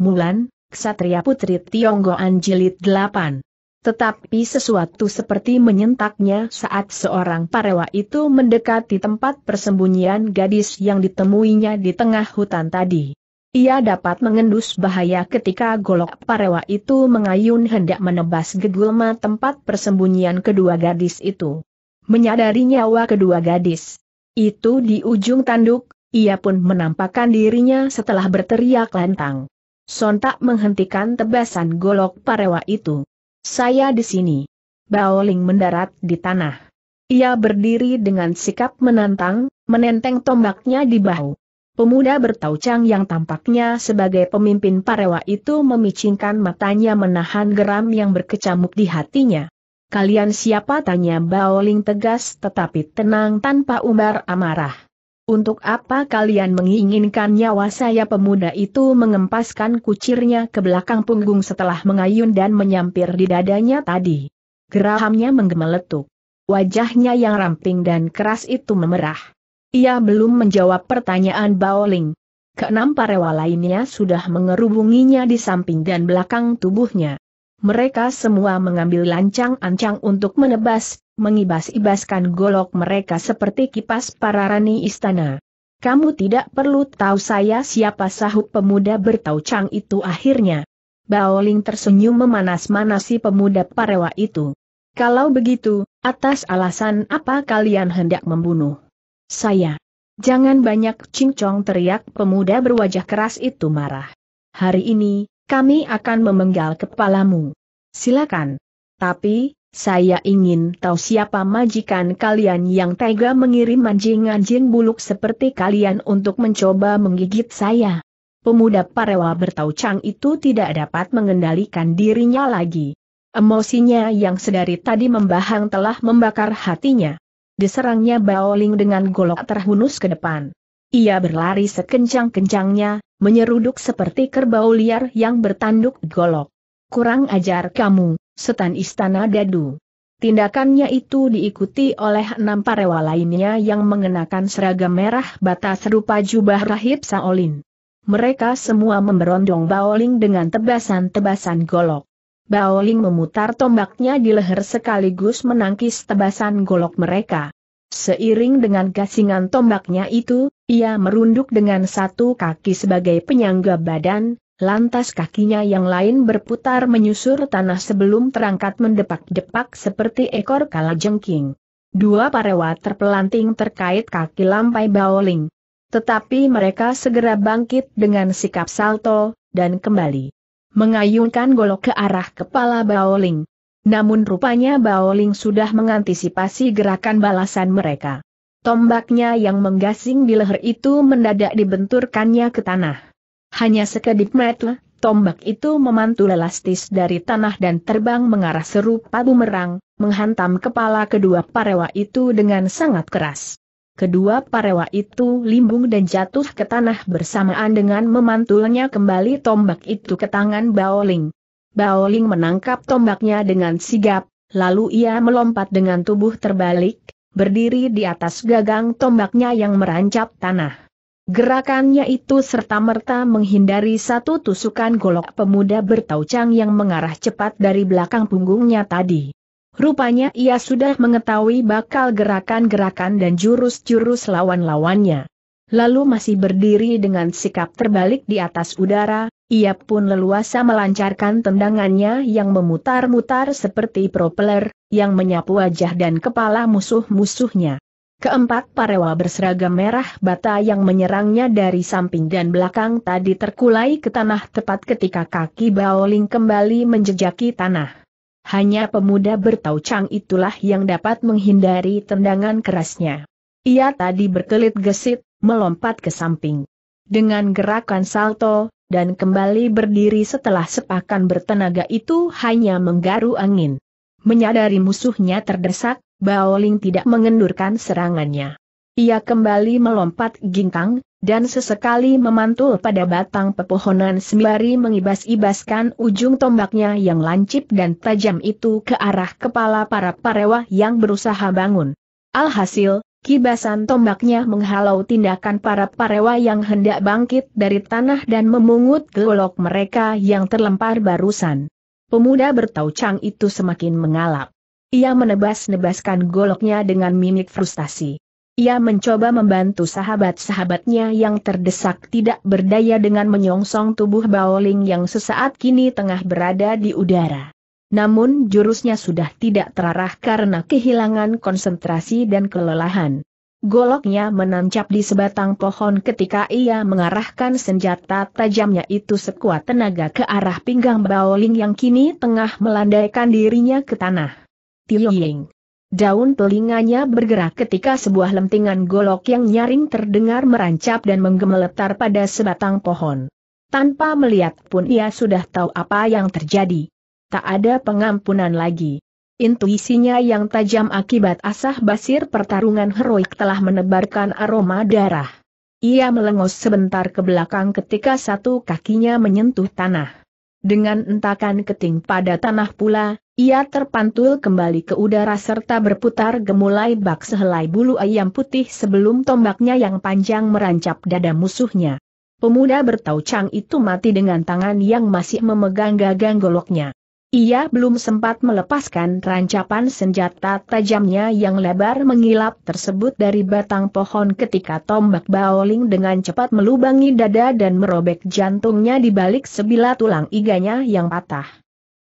Mulan, Ksatria Putri Tionggoan Jilid 8. Tetapi sesuatu seperti menyentaknya saat seorang parewa itu mendekati tempat persembunyian gadis yang ditemuinya di tengah hutan tadi. Ia dapat mengendus bahaya ketika golok parewa itu mengayun hendak menebas gegulma tempat persembunyian kedua gadis itu. Menyadari nyawa kedua gadis itu di ujung tanduk, ia pun menampakkan dirinya setelah berteriak lantang sontak menghentikan tebasan golok parewa itu. Saya di sini. Baoling mendarat di tanah. Ia berdiri dengan sikap menantang, menenteng tombaknya di bahu. Pemuda bertaucang yang tampaknya sebagai pemimpin parewa itu memicingkan matanya menahan geram yang berkecamuk di hatinya. Kalian siapa tanya Baoling tegas tetapi tenang tanpa umbar amarah. Untuk apa kalian menginginkan nyawa saya pemuda itu mengempaskan kucirnya ke belakang punggung setelah mengayun dan menyampir di dadanya tadi. Gerahamnya menggemeletuk. Wajahnya yang ramping dan keras itu memerah. Ia belum menjawab pertanyaan Baoling. Keenam parewa lainnya sudah mengerubunginya di samping dan belakang tubuhnya mereka semua mengambil lancang-ancang untuk menebas, mengibas-ibaskan golok mereka seperti kipas para rani istana. Kamu tidak perlu tahu saya siapa sahut pemuda bertaucang itu akhirnya. Baoling tersenyum memanas-manasi pemuda parewa itu. Kalau begitu, atas alasan apa kalian hendak membunuh? Saya. Jangan banyak cincong teriak pemuda berwajah keras itu marah. Hari ini, kami akan memenggal kepalamu. Silakan. Tapi, saya ingin tahu siapa majikan kalian yang tega mengirim anjing-anjing buluk seperti kalian untuk mencoba menggigit saya. Pemuda Parewa bertaucang itu tidak dapat mengendalikan dirinya lagi. Emosinya yang sedari tadi membahang telah membakar hatinya. Diserangnya Baoling dengan golok terhunus ke depan. Ia berlari sekencang-kencangnya, menyeruduk seperti kerbau liar yang bertanduk golok. Kurang ajar kamu, setan istana dadu. Tindakannya itu diikuti oleh enam parewa lainnya yang mengenakan seragam merah bata serupa jubah rahib Saolin. Mereka semua memberondong Baoling dengan tebasan-tebasan golok. Baoling memutar tombaknya di leher sekaligus menangkis tebasan golok mereka. Seiring dengan gasingan tombaknya itu, ia merunduk dengan satu kaki sebagai penyangga badan, lantas kakinya yang lain berputar menyusur tanah sebelum terangkat mendepak-depak seperti ekor kalajengking. Dua parewa terpelanting terkait kaki lampai baoling. Tetapi mereka segera bangkit dengan sikap salto, dan kembali mengayunkan golok ke arah kepala baoling. Namun rupanya Baoling sudah mengantisipasi gerakan balasan mereka. Tombaknya yang menggasing di leher itu mendadak dibenturkannya ke tanah. Hanya sekedip metle, tombak itu memantul elastis dari tanah dan terbang mengarah serupa bumerang, menghantam kepala kedua parewa itu dengan sangat keras. Kedua parewa itu limbung dan jatuh ke tanah bersamaan dengan memantulnya kembali tombak itu ke tangan Baoling. Baoling menangkap tombaknya dengan sigap, lalu ia melompat dengan tubuh terbalik, berdiri di atas gagang tombaknya yang merancap tanah. Gerakannya itu serta-merta menghindari satu tusukan golok pemuda bertaucang yang mengarah cepat dari belakang punggungnya tadi. Rupanya ia sudah mengetahui bakal gerakan-gerakan dan jurus-jurus lawan-lawannya. Lalu masih berdiri dengan sikap terbalik di atas udara, ia pun leluasa melancarkan tendangannya yang memutar-mutar seperti propeler, yang menyapu wajah dan kepala musuh-musuhnya. Keempat parewa berseragam merah bata yang menyerangnya dari samping dan belakang tadi terkulai ke tanah tepat ketika kaki Baoling kembali menjejaki tanah. Hanya pemuda bertaucang itulah yang dapat menghindari tendangan kerasnya. Ia tadi berkelit gesit, melompat ke samping. Dengan gerakan salto, dan kembali berdiri setelah sepakan bertenaga itu hanya menggaru angin. Menyadari musuhnya terdesak, Baoling tidak mengendurkan serangannya. Ia kembali melompat gingkang, dan sesekali memantul pada batang pepohonan sembari mengibas-ibaskan ujung tombaknya yang lancip dan tajam itu ke arah kepala para parewa yang berusaha bangun. Alhasil, Kibasan tombaknya menghalau tindakan para parewa yang hendak bangkit dari tanah dan memungut golok mereka yang terlempar barusan. Pemuda bertaucang itu semakin mengalap. Ia menebas-nebaskan goloknya dengan mimik frustasi. Ia mencoba membantu sahabat-sahabatnya yang terdesak tidak berdaya dengan menyongsong tubuh Baoling yang sesaat kini tengah berada di udara. Namun jurusnya sudah tidak terarah karena kehilangan konsentrasi dan kelelahan. Goloknya menancap di sebatang pohon ketika ia mengarahkan senjata tajamnya itu sekuat tenaga ke arah pinggang Baoling yang kini tengah melandaikan dirinya ke tanah. Tioying. Daun telinganya bergerak ketika sebuah lentingan golok yang nyaring terdengar merancap dan menggemeletar pada sebatang pohon. Tanpa melihat pun ia sudah tahu apa yang terjadi tak ada pengampunan lagi. Intuisinya yang tajam akibat asah basir pertarungan heroik telah menebarkan aroma darah. Ia melengos sebentar ke belakang ketika satu kakinya menyentuh tanah. Dengan entakan keting pada tanah pula, ia terpantul kembali ke udara serta berputar gemulai bak sehelai bulu ayam putih sebelum tombaknya yang panjang merancap dada musuhnya. Pemuda bertaucang itu mati dengan tangan yang masih memegang gagang goloknya. Ia belum sempat melepaskan rancapan senjata tajamnya yang lebar mengilap tersebut dari batang pohon ketika tombak baoling dengan cepat melubangi dada dan merobek jantungnya di balik sebilah tulang iganya yang patah.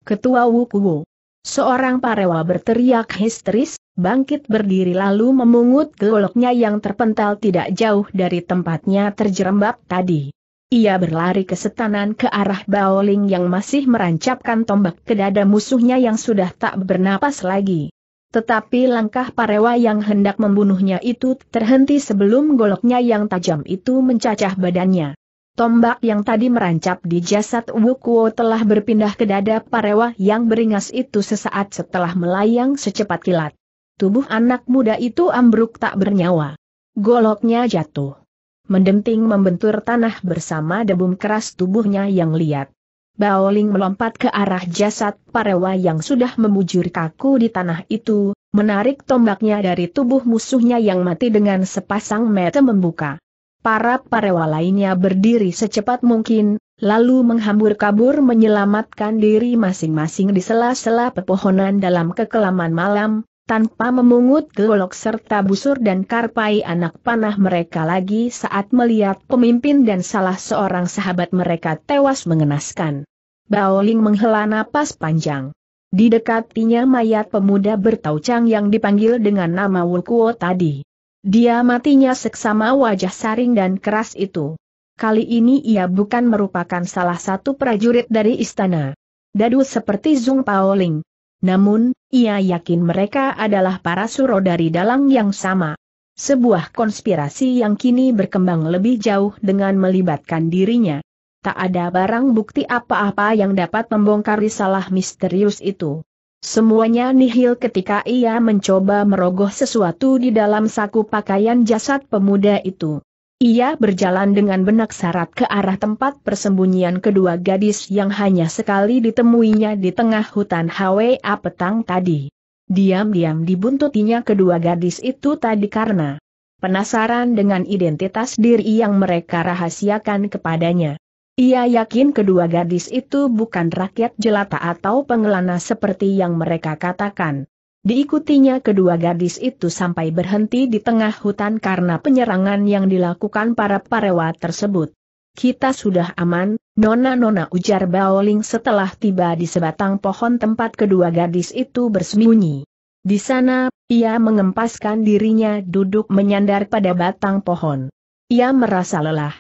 Ketua Wukuwo. Seorang parewa berteriak histeris, bangkit berdiri lalu memungut goloknya yang terpental tidak jauh dari tempatnya terjerembab tadi. Ia berlari ke setanan ke arah Baoling yang masih merancapkan tombak ke dada musuhnya yang sudah tak bernapas lagi. Tetapi langkah Parewa yang hendak membunuhnya itu terhenti sebelum goloknya yang tajam itu mencacah badannya. Tombak yang tadi merancap di jasad Wukuo telah berpindah ke dada Parewa yang beringas itu sesaat setelah melayang secepat kilat. Tubuh anak muda itu ambruk tak bernyawa. Goloknya jatuh mendenting membentur tanah bersama debum keras tubuhnya yang liat. Baoling melompat ke arah jasad Parewa yang sudah memujur kaku di tanah itu, menarik tombaknya dari tubuh musuhnya yang mati dengan sepasang mata membuka. Para Parewa lainnya berdiri secepat mungkin, lalu menghambur kabur menyelamatkan diri masing-masing di sela-sela pepohonan dalam kekelaman malam, tanpa memungut golok serta busur dan karpai anak panah mereka lagi saat melihat pemimpin dan salah seorang sahabat mereka tewas mengenaskan. Baoling menghela napas panjang. Di dekatinya mayat pemuda bertaucang yang dipanggil dengan nama Wukuo tadi. Dia matinya seksama wajah saring dan keras itu. Kali ini ia bukan merupakan salah satu prajurit dari istana. Dadu seperti Zung Paoling. Namun, ia yakin mereka adalah para suro dari dalang yang sama. Sebuah konspirasi yang kini berkembang lebih jauh dengan melibatkan dirinya. Tak ada barang bukti apa-apa yang dapat membongkar risalah misterius itu. Semuanya nihil ketika ia mencoba merogoh sesuatu di dalam saku pakaian jasad pemuda itu. Ia berjalan dengan benak syarat ke arah tempat persembunyian kedua gadis yang hanya sekali ditemuinya di tengah hutan HWA petang tadi. Diam-diam dibuntutinya kedua gadis itu tadi karena penasaran dengan identitas diri yang mereka rahasiakan kepadanya. Ia yakin kedua gadis itu bukan rakyat jelata atau pengelana seperti yang mereka katakan. Diikutinya kedua gadis itu sampai berhenti di tengah hutan karena penyerangan yang dilakukan para parewa tersebut. Kita sudah aman, nona-nona ujar Baoling setelah tiba di sebatang pohon tempat kedua gadis itu bersembunyi. Di sana, ia mengempaskan dirinya duduk menyandar pada batang pohon. Ia merasa lelah.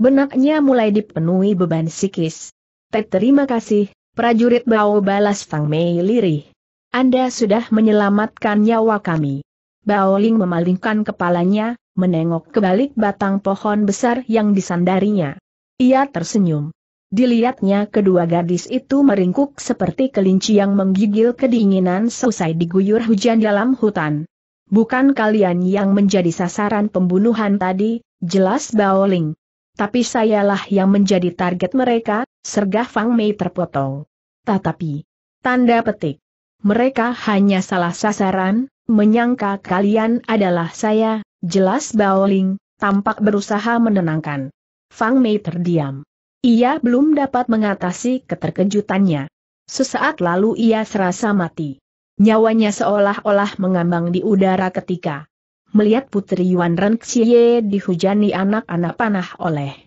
Benaknya mulai dipenuhi beban psikis. terima kasih, prajurit Bao balas Fang Mei lirih. Anda sudah menyelamatkan nyawa kami. Baoling memalingkan kepalanya, menengok ke balik batang pohon besar yang disandarinya. Ia tersenyum. Dilihatnya kedua gadis itu meringkuk seperti kelinci yang menggigil kedinginan seusai diguyur hujan dalam hutan. Bukan kalian yang menjadi sasaran pembunuhan tadi, jelas Baoling. Tapi sayalah yang menjadi target mereka, sergah Fang Mei terpotong. Tetapi, tanda petik mereka hanya salah sasaran, menyangka kalian adalah saya, jelas Baoling, tampak berusaha menenangkan. Fang Mei terdiam. Ia belum dapat mengatasi keterkejutannya. Sesaat lalu ia serasa mati. Nyawanya seolah-olah mengambang di udara ketika melihat Putri Yuan Ren dihujani anak-anak panah oleh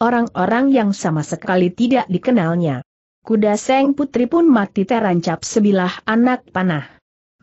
orang-orang yang sama sekali tidak dikenalnya. Kuda Seng Putri pun mati terancap sebilah anak panah.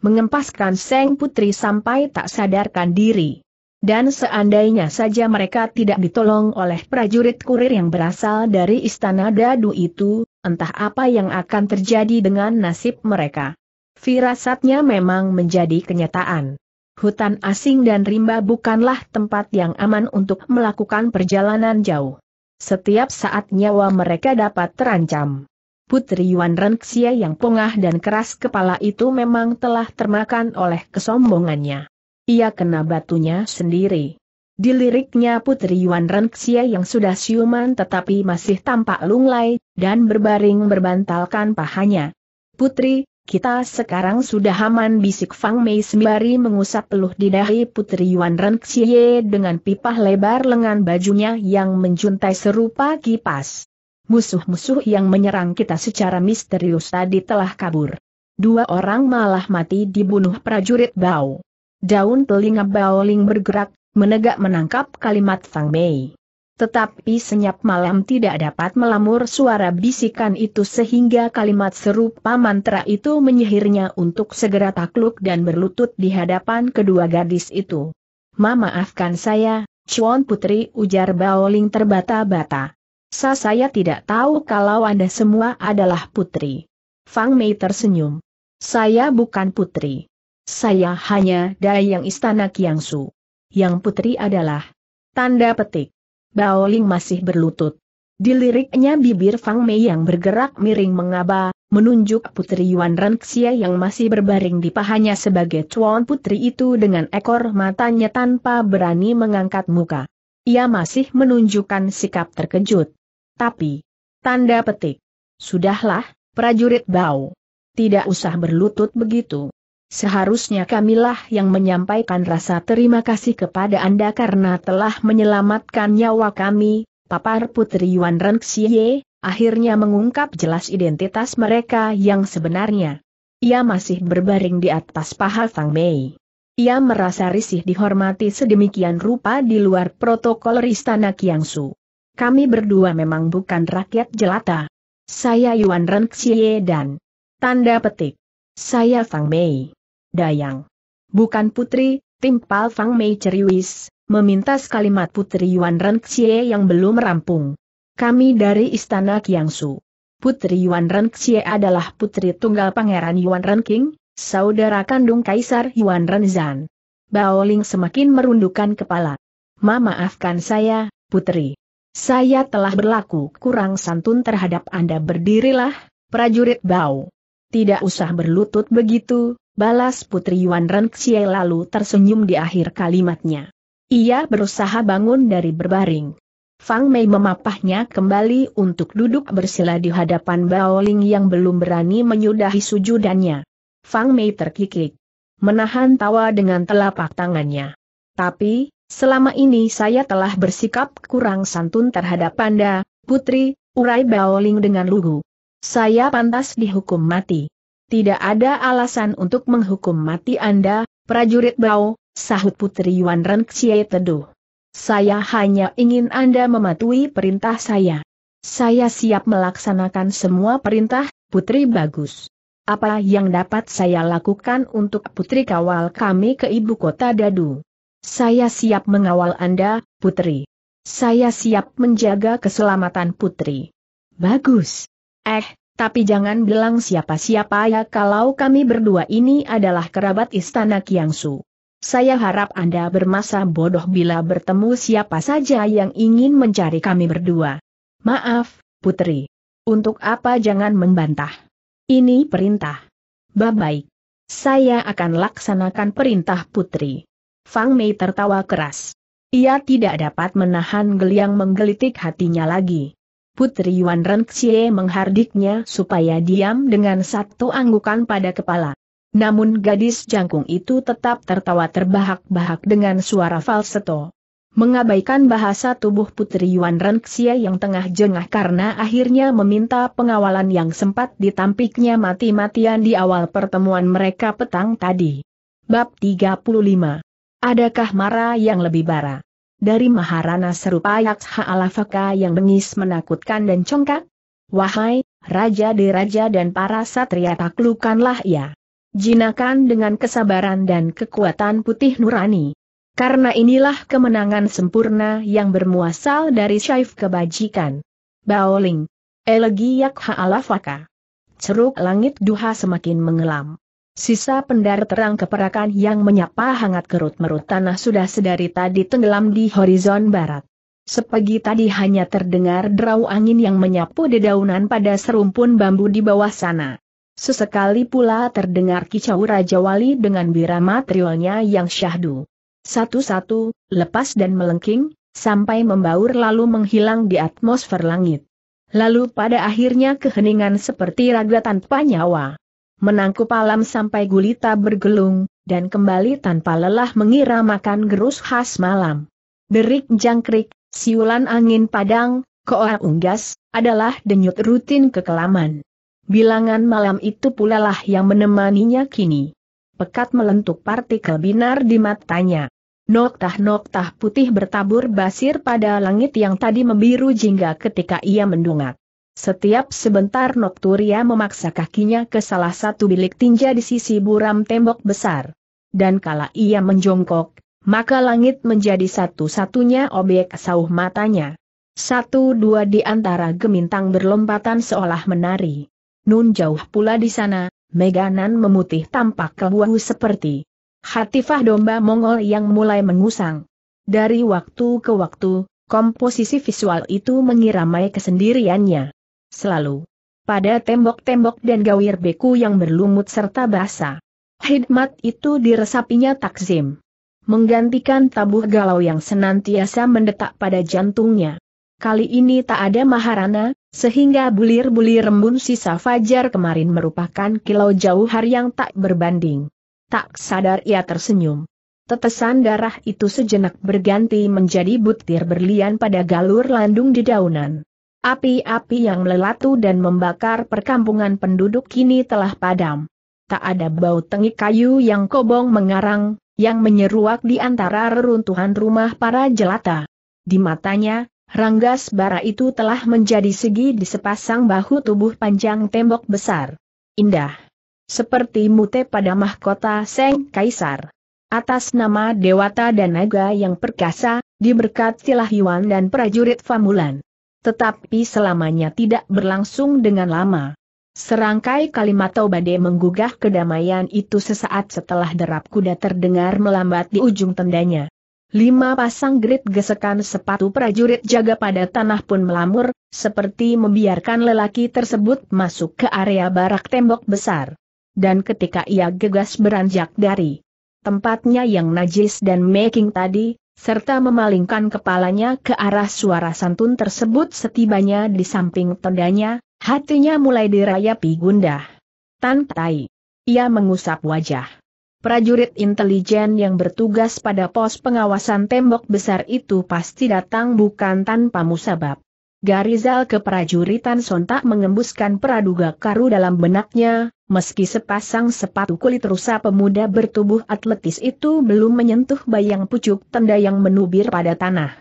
Mengempaskan Seng Putri sampai tak sadarkan diri. Dan seandainya saja mereka tidak ditolong oleh prajurit kurir yang berasal dari istana dadu itu, entah apa yang akan terjadi dengan nasib mereka. Firasatnya memang menjadi kenyataan. Hutan asing dan rimba bukanlah tempat yang aman untuk melakukan perjalanan jauh. Setiap saat nyawa mereka dapat terancam. Putri Yuan Renxia yang pongah dan keras kepala itu memang telah termakan oleh kesombongannya. Ia kena batunya sendiri. Diliriknya Putri Yuan Renxia yang sudah siuman tetapi masih tampak lunglai, dan berbaring berbantalkan pahanya. Putri, kita sekarang sudah aman bisik Fang Mei sembari mengusap peluh di dahi Putri Yuan Renxie dengan pipah lebar lengan bajunya yang menjuntai serupa kipas musuh-musuh yang menyerang kita secara misterius tadi telah kabur. Dua orang malah mati dibunuh prajurit Bao. Daun telinga Baoling bergerak, menegak menangkap kalimat Fang Mei. Tetapi senyap malam tidak dapat melamur suara bisikan itu sehingga kalimat serupa mantra itu menyihirnya untuk segera takluk dan berlutut di hadapan kedua gadis itu. Ma maafkan saya, Chuan Putri ujar Baoling terbata-bata. Sa saya tidak tahu kalau Anda semua adalah putri. Fang Mei tersenyum. Saya bukan putri. Saya hanya dayang istana Kiangsu. Yang putri adalah. Tanda petik. Bao Ling masih berlutut. Diliriknya bibir Fang Mei yang bergerak miring mengaba, menunjuk putri Yuan Renxia yang masih berbaring di pahanya sebagai cuan putri itu dengan ekor matanya tanpa berani mengangkat muka. Ia masih menunjukkan sikap terkejut. Tapi, tanda petik. Sudahlah, prajurit bau. Tidak usah berlutut begitu. Seharusnya kamilah yang menyampaikan rasa terima kasih kepada Anda karena telah menyelamatkan nyawa kami, papar Putri Yuan Renxie, akhirnya mengungkap jelas identitas mereka yang sebenarnya. Ia masih berbaring di atas paha Fang Mei. Ia merasa risih dihormati sedemikian rupa di luar protokol Istana Kiangsu. Kami berdua memang bukan rakyat jelata. Saya Yuan Ren Xie dan tanda petik. Saya Fang Mei. Dayang. Bukan putri, timpal Fang Mei ceriwis, meminta kalimat putri Yuan Ren Xie yang belum rampung. Kami dari Istana Kiangsu. Putri Yuan Ren Xie adalah putri tunggal Pangeran Yuan Ren saudara kandung Kaisar Yuan Ren Zan. Baoling semakin merundukkan kepala. Ma maafkan saya, putri saya telah berlaku kurang santun terhadap Anda berdirilah, prajurit bau. Tidak usah berlutut begitu, balas Putri Yuan Renxie lalu tersenyum di akhir kalimatnya. Ia berusaha bangun dari berbaring. Fang Mei memapahnya kembali untuk duduk bersila di hadapan Bao Ling yang belum berani menyudahi sujudannya. Fang Mei terkikik. Menahan tawa dengan telapak tangannya. Tapi, Selama ini saya telah bersikap kurang santun terhadap Anda, Putri, urai Baoling dengan lugu. Saya pantas dihukum mati. Tidak ada alasan untuk menghukum mati Anda, prajurit Bao, sahut Putri Yuan Ren teduh. Saya hanya ingin Anda mematuhi perintah saya. Saya siap melaksanakan semua perintah, Putri Bagus. Apa yang dapat saya lakukan untuk Putri kawal kami ke ibu kota Dadu? Saya siap mengawal Anda, Putri. Saya siap menjaga keselamatan Putri. Bagus. Eh, tapi jangan bilang siapa-siapa ya kalau kami berdua ini adalah kerabat istana Kiangsu. Saya harap Anda bermasa bodoh bila bertemu siapa saja yang ingin mencari kami berdua. Maaf, Putri. Untuk apa jangan membantah. Ini perintah. Baik. Saya akan laksanakan perintah Putri. Fang Mei tertawa keras. Ia tidak dapat menahan geliang menggelitik hatinya lagi. Putri Yuan Renxie menghardiknya supaya diam dengan satu anggukan pada kepala. Namun gadis jangkung itu tetap tertawa terbahak-bahak dengan suara falseto. Mengabaikan bahasa tubuh Putri Yuan Renxie yang tengah jengah karena akhirnya meminta pengawalan yang sempat ditampiknya mati-matian di awal pertemuan mereka petang tadi. Bab 35 Adakah mara yang lebih bara? Dari Maharana serupa Yaksha Alafaka yang bengis menakutkan dan congkak? Wahai, Raja Diraja dan para satria taklukanlah ia. Jinakan dengan kesabaran dan kekuatan putih nurani. Karena inilah kemenangan sempurna yang bermuasal dari syaif kebajikan. Baoling. Elegi Yakha Alafaka. Ceruk langit duha semakin mengelam. Sisa pendar terang keperakan yang menyapa hangat kerut-merut tanah sudah sedari tadi tenggelam di horizon barat. Sepagi tadi hanya terdengar derau angin yang menyapu dedaunan pada serumpun bambu di bawah sana. Sesekali pula terdengar kicau Raja Wali dengan birama triolnya yang syahdu. Satu-satu, lepas dan melengking, sampai membaur lalu menghilang di atmosfer langit. Lalu pada akhirnya keheningan seperti raga tanpa nyawa menangkup alam sampai gulita bergelung, dan kembali tanpa lelah mengira makan gerus khas malam. Derik jangkrik, siulan angin padang, koa unggas, adalah denyut rutin kekelaman. Bilangan malam itu pula lah yang menemaninya kini. Pekat melentuk partikel binar di matanya. Noktah-noktah putih bertabur basir pada langit yang tadi membiru jingga ketika ia mendungak. Setiap sebentar Nocturia memaksa kakinya ke salah satu bilik tinja di sisi buram tembok besar. Dan kala ia menjongkok, maka langit menjadi satu-satunya objek sauh matanya. Satu dua di antara gemintang berlompatan seolah menari. Nun jauh pula di sana, Meganan memutih tampak kebuahu seperti hatifah domba Mongol yang mulai mengusang. Dari waktu ke waktu, komposisi visual itu mengiramai kesendiriannya. Selalu. Pada tembok-tembok dan gawir beku yang berlumut serta basah. hidmat itu diresapinya takzim. Menggantikan tabuh galau yang senantiasa mendetak pada jantungnya. Kali ini tak ada maharana, sehingga bulir-bulir rembun sisa fajar kemarin merupakan kilau jauh hari yang tak berbanding. Tak sadar ia tersenyum. Tetesan darah itu sejenak berganti menjadi butir berlian pada galur landung di daunan. Api-api yang melelatu dan membakar perkampungan penduduk kini telah padam. Tak ada bau tengik kayu yang kobong mengarang, yang menyeruak di antara reruntuhan rumah para jelata. Di matanya, ranggas bara itu telah menjadi segi di sepasang bahu tubuh panjang tembok besar. Indah. Seperti mute pada mahkota Seng Kaisar. Atas nama Dewata dan Naga yang perkasa, diberkatilah Yuan dan prajurit Famulan. Tetapi selamanya tidak berlangsung dengan lama. Serangkai kalimat Taubade menggugah kedamaian itu sesaat setelah derap kuda terdengar melambat di ujung tendanya. Lima pasang grit gesekan sepatu prajurit jaga pada tanah pun melamur, seperti membiarkan lelaki tersebut masuk ke area barak tembok besar. Dan ketika ia gegas beranjak dari tempatnya yang najis dan making tadi, serta memalingkan kepalanya ke arah suara santun tersebut setibanya di samping tendanya, hatinya mulai dirayapi gundah. Tan Tai. Ia mengusap wajah. Prajurit intelijen yang bertugas pada pos pengawasan tembok besar itu pasti datang bukan tanpa musabab. Garizal keprajuritan sontak mengembuskan praduga karu dalam benaknya, meski sepasang sepatu kulit rusa pemuda bertubuh atletis itu belum menyentuh bayang pucuk tenda yang menubir pada tanah.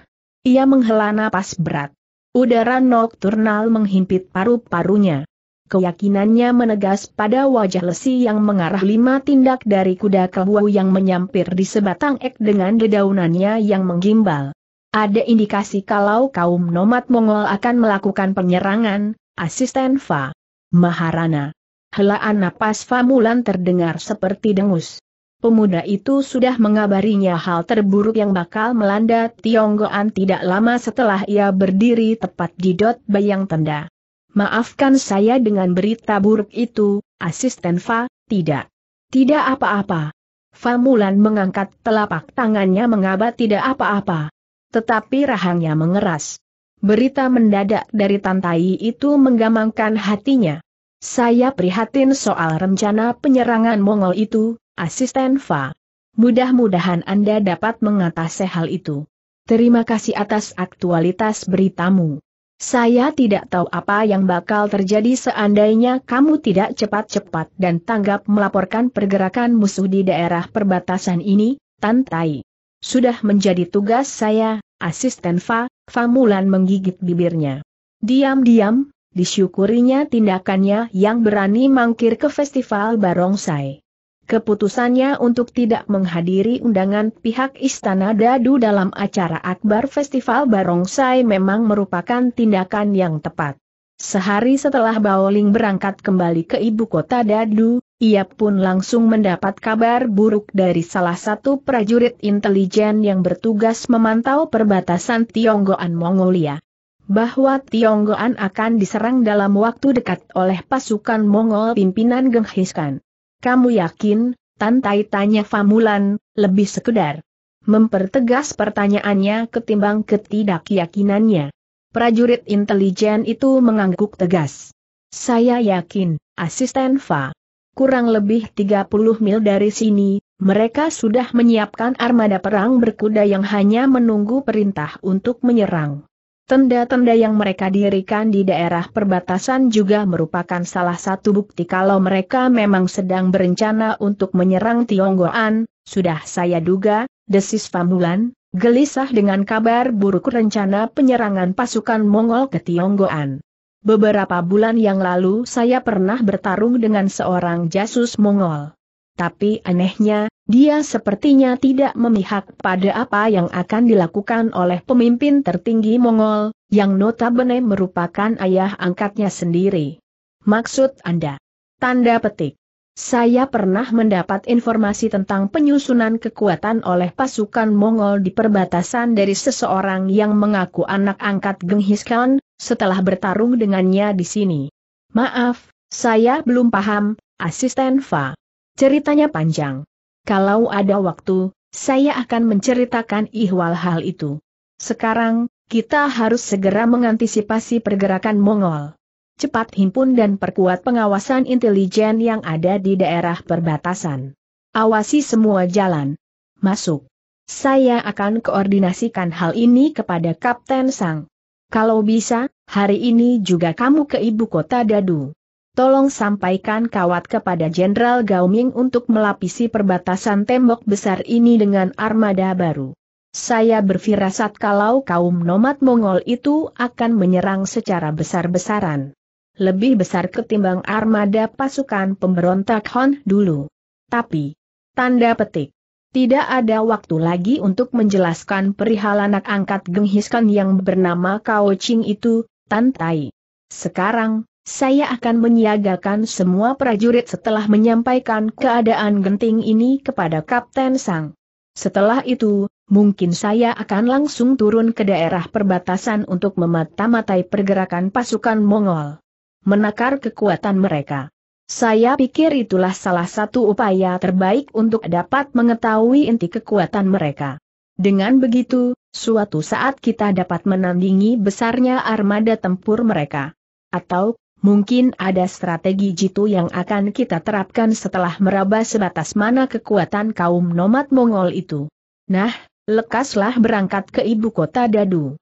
Ia menghela napas berat. Udara nokturnal menghimpit paru-parunya. Keyakinannya menegas pada wajah lesi yang mengarah lima tindak dari kuda kebuah yang menyampir di sebatang ek dengan dedaunannya yang menggimbal. Ada indikasi kalau kaum nomad Mongol akan melakukan penyerangan, asisten Fa. Maharana. Helaan napas Fa Mulan terdengar seperti dengus. Pemuda itu sudah mengabarinya hal terburuk yang bakal melanda Tionggoan tidak lama setelah ia berdiri tepat di dot bayang tenda. Maafkan saya dengan berita buruk itu, asisten Fa, tidak. Tidak apa-apa. Fa Mulan mengangkat telapak tangannya mengaba tidak apa-apa tetapi rahangnya mengeras. Berita mendadak dari Tantai itu menggamangkan hatinya. Saya prihatin soal rencana penyerangan Mongol itu, asisten Fa. Mudah-mudahan Anda dapat mengatasi hal itu. Terima kasih atas aktualitas beritamu. Saya tidak tahu apa yang bakal terjadi seandainya kamu tidak cepat-cepat dan tanggap melaporkan pergerakan musuh di daerah perbatasan ini, Tantai. Sudah menjadi tugas saya, asisten Fa, Famulan menggigit bibirnya. Diam-diam, disyukurinya tindakannya yang berani mangkir ke festival barongsai. Keputusannya untuk tidak menghadiri undangan pihak Istana Dadu dalam acara akbar festival barongsai memang merupakan tindakan yang tepat. Sehari setelah Baoling berangkat kembali ke ibu kota Dadu, ia pun langsung mendapat kabar buruk dari salah satu prajurit intelijen yang bertugas memantau perbatasan Tionggoan Mongolia. Bahwa Tionggoan akan diserang dalam waktu dekat oleh pasukan Mongol pimpinan Genghis Khan. Kamu yakin, Tantai tanya Famulan, lebih sekedar mempertegas pertanyaannya ketimbang ketidakyakinannya. Prajurit intelijen itu mengangguk tegas. Saya yakin, asisten Fa kurang lebih 30 mil dari sini, mereka sudah menyiapkan armada perang berkuda yang hanya menunggu perintah untuk menyerang. Tenda-tenda yang mereka dirikan di daerah perbatasan juga merupakan salah satu bukti kalau mereka memang sedang berencana untuk menyerang Tionggoan, sudah saya duga, desis Famulan, gelisah dengan kabar buruk rencana penyerangan pasukan Mongol ke Tionggoan. Beberapa bulan yang lalu saya pernah bertarung dengan seorang jasus Mongol. Tapi anehnya, dia sepertinya tidak memihak pada apa yang akan dilakukan oleh pemimpin tertinggi Mongol, yang notabene merupakan ayah angkatnya sendiri. Maksud Anda? Tanda petik. Saya pernah mendapat informasi tentang penyusunan kekuatan oleh pasukan Mongol di perbatasan dari seseorang yang mengaku anak angkat Genghis Khan, setelah bertarung dengannya di sini. Maaf, saya belum paham, asisten Fa. Ceritanya panjang. Kalau ada waktu, saya akan menceritakan ihwal hal itu. Sekarang, kita harus segera mengantisipasi pergerakan Mongol cepat himpun dan perkuat pengawasan intelijen yang ada di daerah perbatasan. Awasi semua jalan. Masuk. Saya akan koordinasikan hal ini kepada Kapten Sang. Kalau bisa, hari ini juga kamu ke ibu kota Dadu. Tolong sampaikan kawat kepada Jenderal Gaoming untuk melapisi perbatasan tembok besar ini dengan armada baru. Saya berfirasat kalau kaum nomad Mongol itu akan menyerang secara besar-besaran lebih besar ketimbang armada pasukan pemberontak Hon dulu. Tapi, tanda petik. Tidak ada waktu lagi untuk menjelaskan perihal anak angkat genghiskan yang bernama Kao Ching itu, Tantai. Sekarang, saya akan menyiagakan semua prajurit setelah menyampaikan keadaan genting ini kepada Kapten Sang. Setelah itu, mungkin saya akan langsung turun ke daerah perbatasan untuk memata-matai pergerakan pasukan Mongol menakar kekuatan mereka. Saya pikir itulah salah satu upaya terbaik untuk dapat mengetahui inti kekuatan mereka. Dengan begitu, suatu saat kita dapat menandingi besarnya armada tempur mereka. Atau, mungkin ada strategi jitu yang akan kita terapkan setelah meraba sebatas mana kekuatan kaum nomad Mongol itu. Nah, lekaslah berangkat ke ibu kota Dadu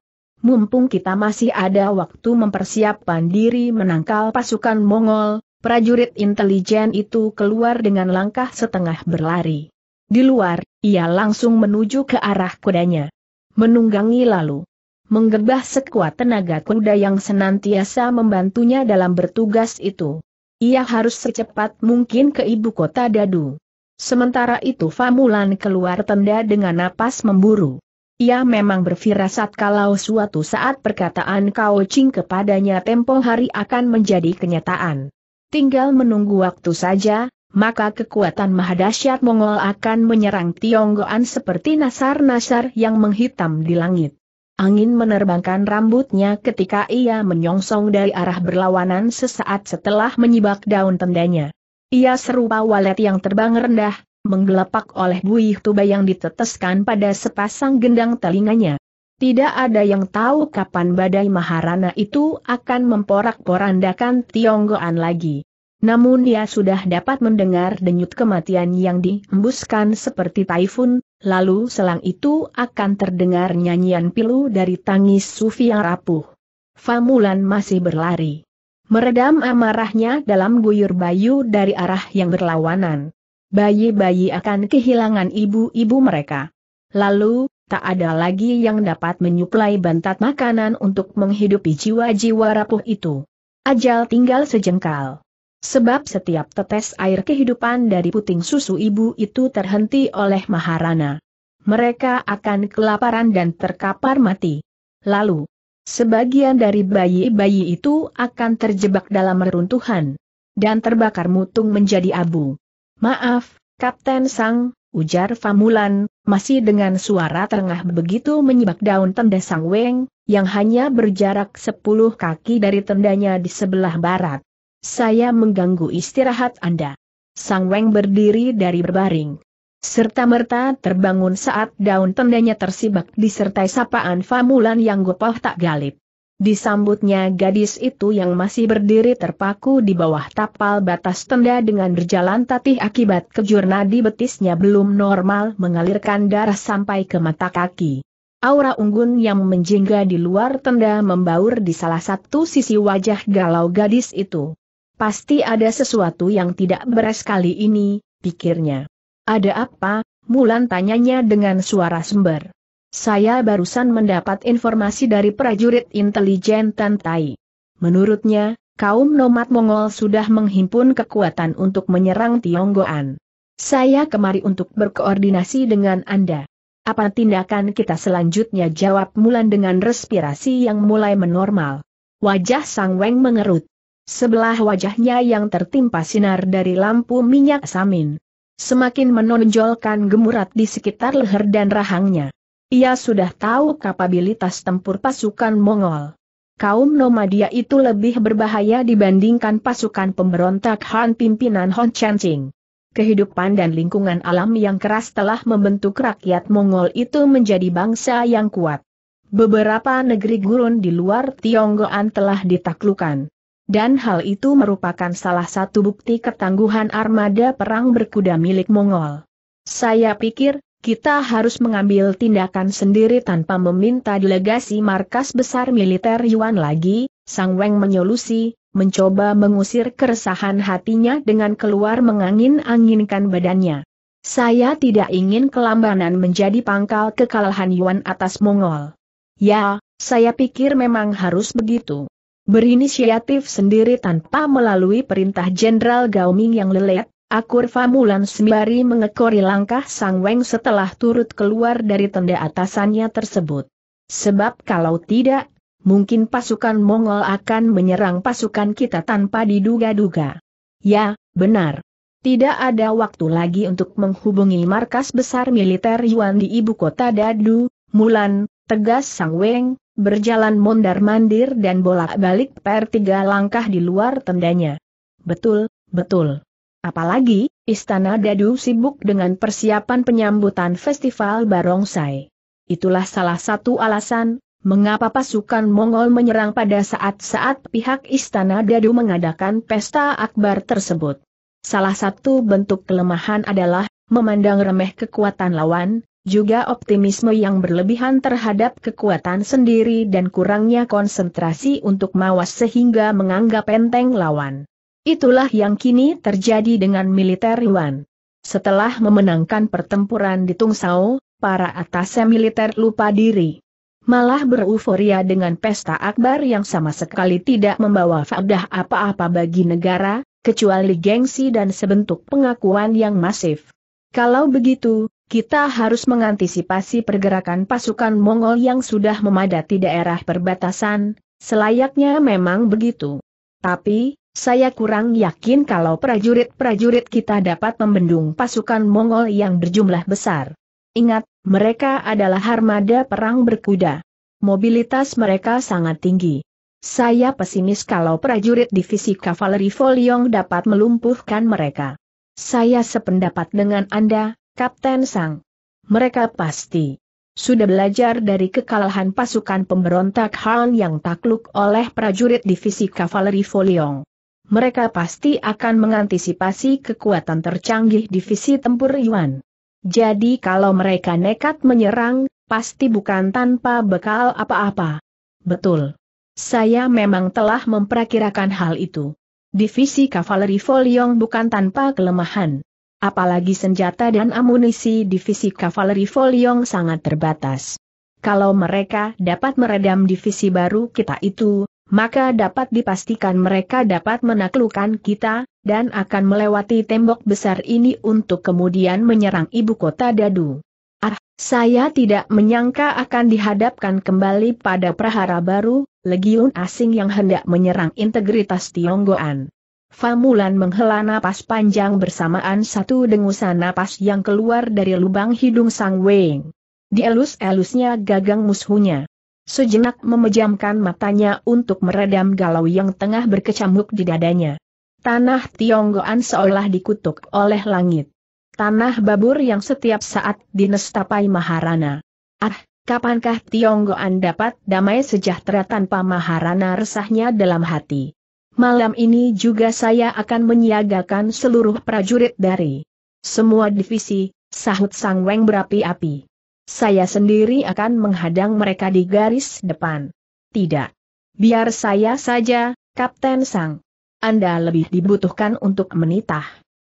mumpung kita masih ada waktu mempersiapkan diri menangkal pasukan Mongol, prajurit intelijen itu keluar dengan langkah setengah berlari. Di luar, ia langsung menuju ke arah kudanya. Menunggangi lalu. Menggebah sekuat tenaga kuda yang senantiasa membantunya dalam bertugas itu. Ia harus secepat mungkin ke ibu kota Dadu. Sementara itu Famulan keluar tenda dengan napas memburu. Ia memang berfirasat kalau suatu saat perkataan Kau Ching kepadanya tempo hari akan menjadi kenyataan. Tinggal menunggu waktu saja, maka kekuatan mahadasyat Mongol akan menyerang Tionggoan seperti nasar-nasar yang menghitam di langit. Angin menerbangkan rambutnya ketika ia menyongsong dari arah berlawanan sesaat setelah menyibak daun tendanya. Ia serupa walet yang terbang rendah, Menggelepak oleh buih tuba yang diteteskan pada sepasang gendang telinganya. Tidak ada yang tahu kapan badai maharana itu akan memporak-porandakan Tionggoan lagi. Namun dia sudah dapat mendengar denyut kematian yang dihembuskan seperti taifun, lalu selang itu akan terdengar nyanyian pilu dari tangis sufi yang rapuh. Famulan masih berlari. Meredam amarahnya dalam guyur bayu dari arah yang berlawanan bayi-bayi akan kehilangan ibu-ibu mereka. Lalu, tak ada lagi yang dapat menyuplai bantat makanan untuk menghidupi jiwa-jiwa rapuh itu. Ajal tinggal sejengkal. Sebab setiap tetes air kehidupan dari puting susu ibu itu terhenti oleh Maharana. Mereka akan kelaparan dan terkapar mati. Lalu, sebagian dari bayi-bayi itu akan terjebak dalam reruntuhan dan terbakar mutung menjadi abu. Maaf, Kapten Sang, ujar Famulan, masih dengan suara terengah begitu menyibak daun tenda Sang Weng, yang hanya berjarak sepuluh kaki dari tendanya di sebelah barat. Saya mengganggu istirahat Anda. Sang Weng berdiri dari berbaring. Serta-merta terbangun saat daun tendanya tersibak disertai sapaan Famulan yang gopoh tak galip. Disambutnya gadis itu yang masih berdiri terpaku di bawah tapal batas tenda dengan berjalan tatih akibat kejur nadi betisnya belum normal mengalirkan darah sampai ke mata kaki. Aura unggun yang menjingga di luar tenda membaur di salah satu sisi wajah galau gadis itu. Pasti ada sesuatu yang tidak beres kali ini, pikirnya. Ada apa? Mulan tanyanya dengan suara sember. Saya barusan mendapat informasi dari prajurit intelijen Tantai. Menurutnya, kaum nomad Mongol sudah menghimpun kekuatan untuk menyerang Tionggoan. Saya kemari untuk berkoordinasi dengan Anda. Apa tindakan kita selanjutnya jawab Mulan dengan respirasi yang mulai menormal. Wajah Sang Weng mengerut. Sebelah wajahnya yang tertimpa sinar dari lampu minyak samin semakin menonjolkan gemurat di sekitar leher dan rahangnya. Ia sudah tahu kapabilitas tempur pasukan Mongol. Kaum nomadia itu lebih berbahaya dibandingkan pasukan pemberontak Han pimpinan Hon Chenqing. Kehidupan dan lingkungan alam yang keras telah membentuk rakyat Mongol itu menjadi bangsa yang kuat. Beberapa negeri gurun di luar Tionggoan telah ditaklukan. Dan hal itu merupakan salah satu bukti ketangguhan armada perang berkuda milik Mongol. Saya pikir, kita harus mengambil tindakan sendiri tanpa meminta delegasi markas besar militer Yuan lagi, Sang Weng menyolusi, mencoba mengusir keresahan hatinya dengan keluar mengangin-anginkan badannya. Saya tidak ingin kelambanan menjadi pangkal kekalahan Yuan atas Mongol. Ya, saya pikir memang harus begitu. Berinisiatif sendiri tanpa melalui perintah Jenderal Gao Ming yang lelet, Akur Famulan sembari mengekori langkah Sang Weng setelah turut keluar dari tenda atasannya tersebut. Sebab kalau tidak, mungkin pasukan Mongol akan menyerang pasukan kita tanpa diduga-duga. Ya, benar. Tidak ada waktu lagi untuk menghubungi markas besar militer Yuan di ibu kota Dadu, Mulan, tegas Sang Weng, berjalan mondar-mandir dan bolak-balik per tiga langkah di luar tendanya. Betul, betul. Apalagi, Istana Dadu sibuk dengan persiapan penyambutan Festival Barongsai. Itulah salah satu alasan, mengapa pasukan Mongol menyerang pada saat-saat pihak Istana Dadu mengadakan pesta akbar tersebut. Salah satu bentuk kelemahan adalah, memandang remeh kekuatan lawan, juga optimisme yang berlebihan terhadap kekuatan sendiri dan kurangnya konsentrasi untuk mawas sehingga menganggap enteng lawan. Itulah yang kini terjadi dengan militer Yuan. Setelah memenangkan pertempuran di Tungsao, para atase militer lupa diri. Malah beruforia dengan pesta akbar yang sama sekali tidak membawa faedah apa-apa bagi negara, kecuali gengsi dan sebentuk pengakuan yang masif. Kalau begitu, kita harus mengantisipasi pergerakan pasukan Mongol yang sudah memadati daerah perbatasan, selayaknya memang begitu. Tapi, saya kurang yakin kalau prajurit-prajurit kita dapat membendung pasukan Mongol yang berjumlah besar. Ingat, mereka adalah armada perang berkuda. Mobilitas mereka sangat tinggi. Saya pesimis kalau prajurit divisi kavaleri Foliong dapat melumpuhkan mereka. Saya sependapat dengan Anda, Kapten Sang. Mereka pasti sudah belajar dari kekalahan pasukan pemberontak Han yang takluk oleh prajurit divisi kavaleri Foliong mereka pasti akan mengantisipasi kekuatan tercanggih divisi tempur Yuan. Jadi kalau mereka nekat menyerang, pasti bukan tanpa bekal apa-apa. Betul. Saya memang telah memperkirakan hal itu. Divisi kavaleri Foliong bukan tanpa kelemahan. Apalagi senjata dan amunisi divisi kavaleri Foliong sangat terbatas. Kalau mereka dapat meredam divisi baru kita itu, maka dapat dipastikan mereka dapat menaklukkan kita, dan akan melewati tembok besar ini untuk kemudian menyerang ibu kota Dadu. Ah, saya tidak menyangka akan dihadapkan kembali pada prahara baru, legiun asing yang hendak menyerang integritas Tionggoan. Famulan menghela napas panjang bersamaan satu dengusan napas yang keluar dari lubang hidung Sang Weng. Dielus-elusnya gagang musuhnya. Sejenak memejamkan matanya untuk meredam galau yang tengah berkecamuk di dadanya. Tanah Tionggoan seolah dikutuk oleh langit. Tanah babur yang setiap saat dinestapai Maharana. Ah, kapankah Tionggoan dapat damai sejahtera tanpa Maharana resahnya dalam hati? Malam ini juga saya akan menyiagakan seluruh prajurit dari semua divisi, sahut Sang Weng berapi-api. Saya sendiri akan menghadang mereka di garis depan. Tidak. Biar saya saja, Kapten Sang. Anda lebih dibutuhkan untuk menitah.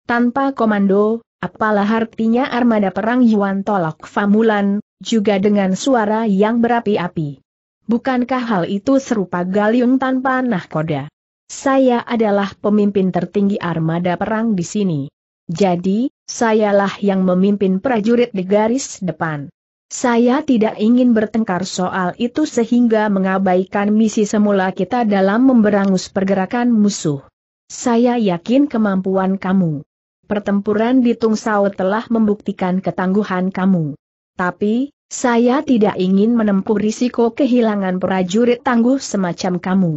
Tanpa komando, apalah artinya armada perang Yuan Tolok Famulan, juga dengan suara yang berapi-api. Bukankah hal itu serupa galiung tanpa nahkoda? Saya adalah pemimpin tertinggi armada perang di sini. Jadi, sayalah yang memimpin prajurit di garis depan. Saya tidak ingin bertengkar soal itu sehingga mengabaikan misi semula kita dalam memberangus pergerakan musuh. Saya yakin kemampuan kamu. Pertempuran di Tungsao telah membuktikan ketangguhan kamu. Tapi, saya tidak ingin menempuh risiko kehilangan prajurit tangguh semacam kamu.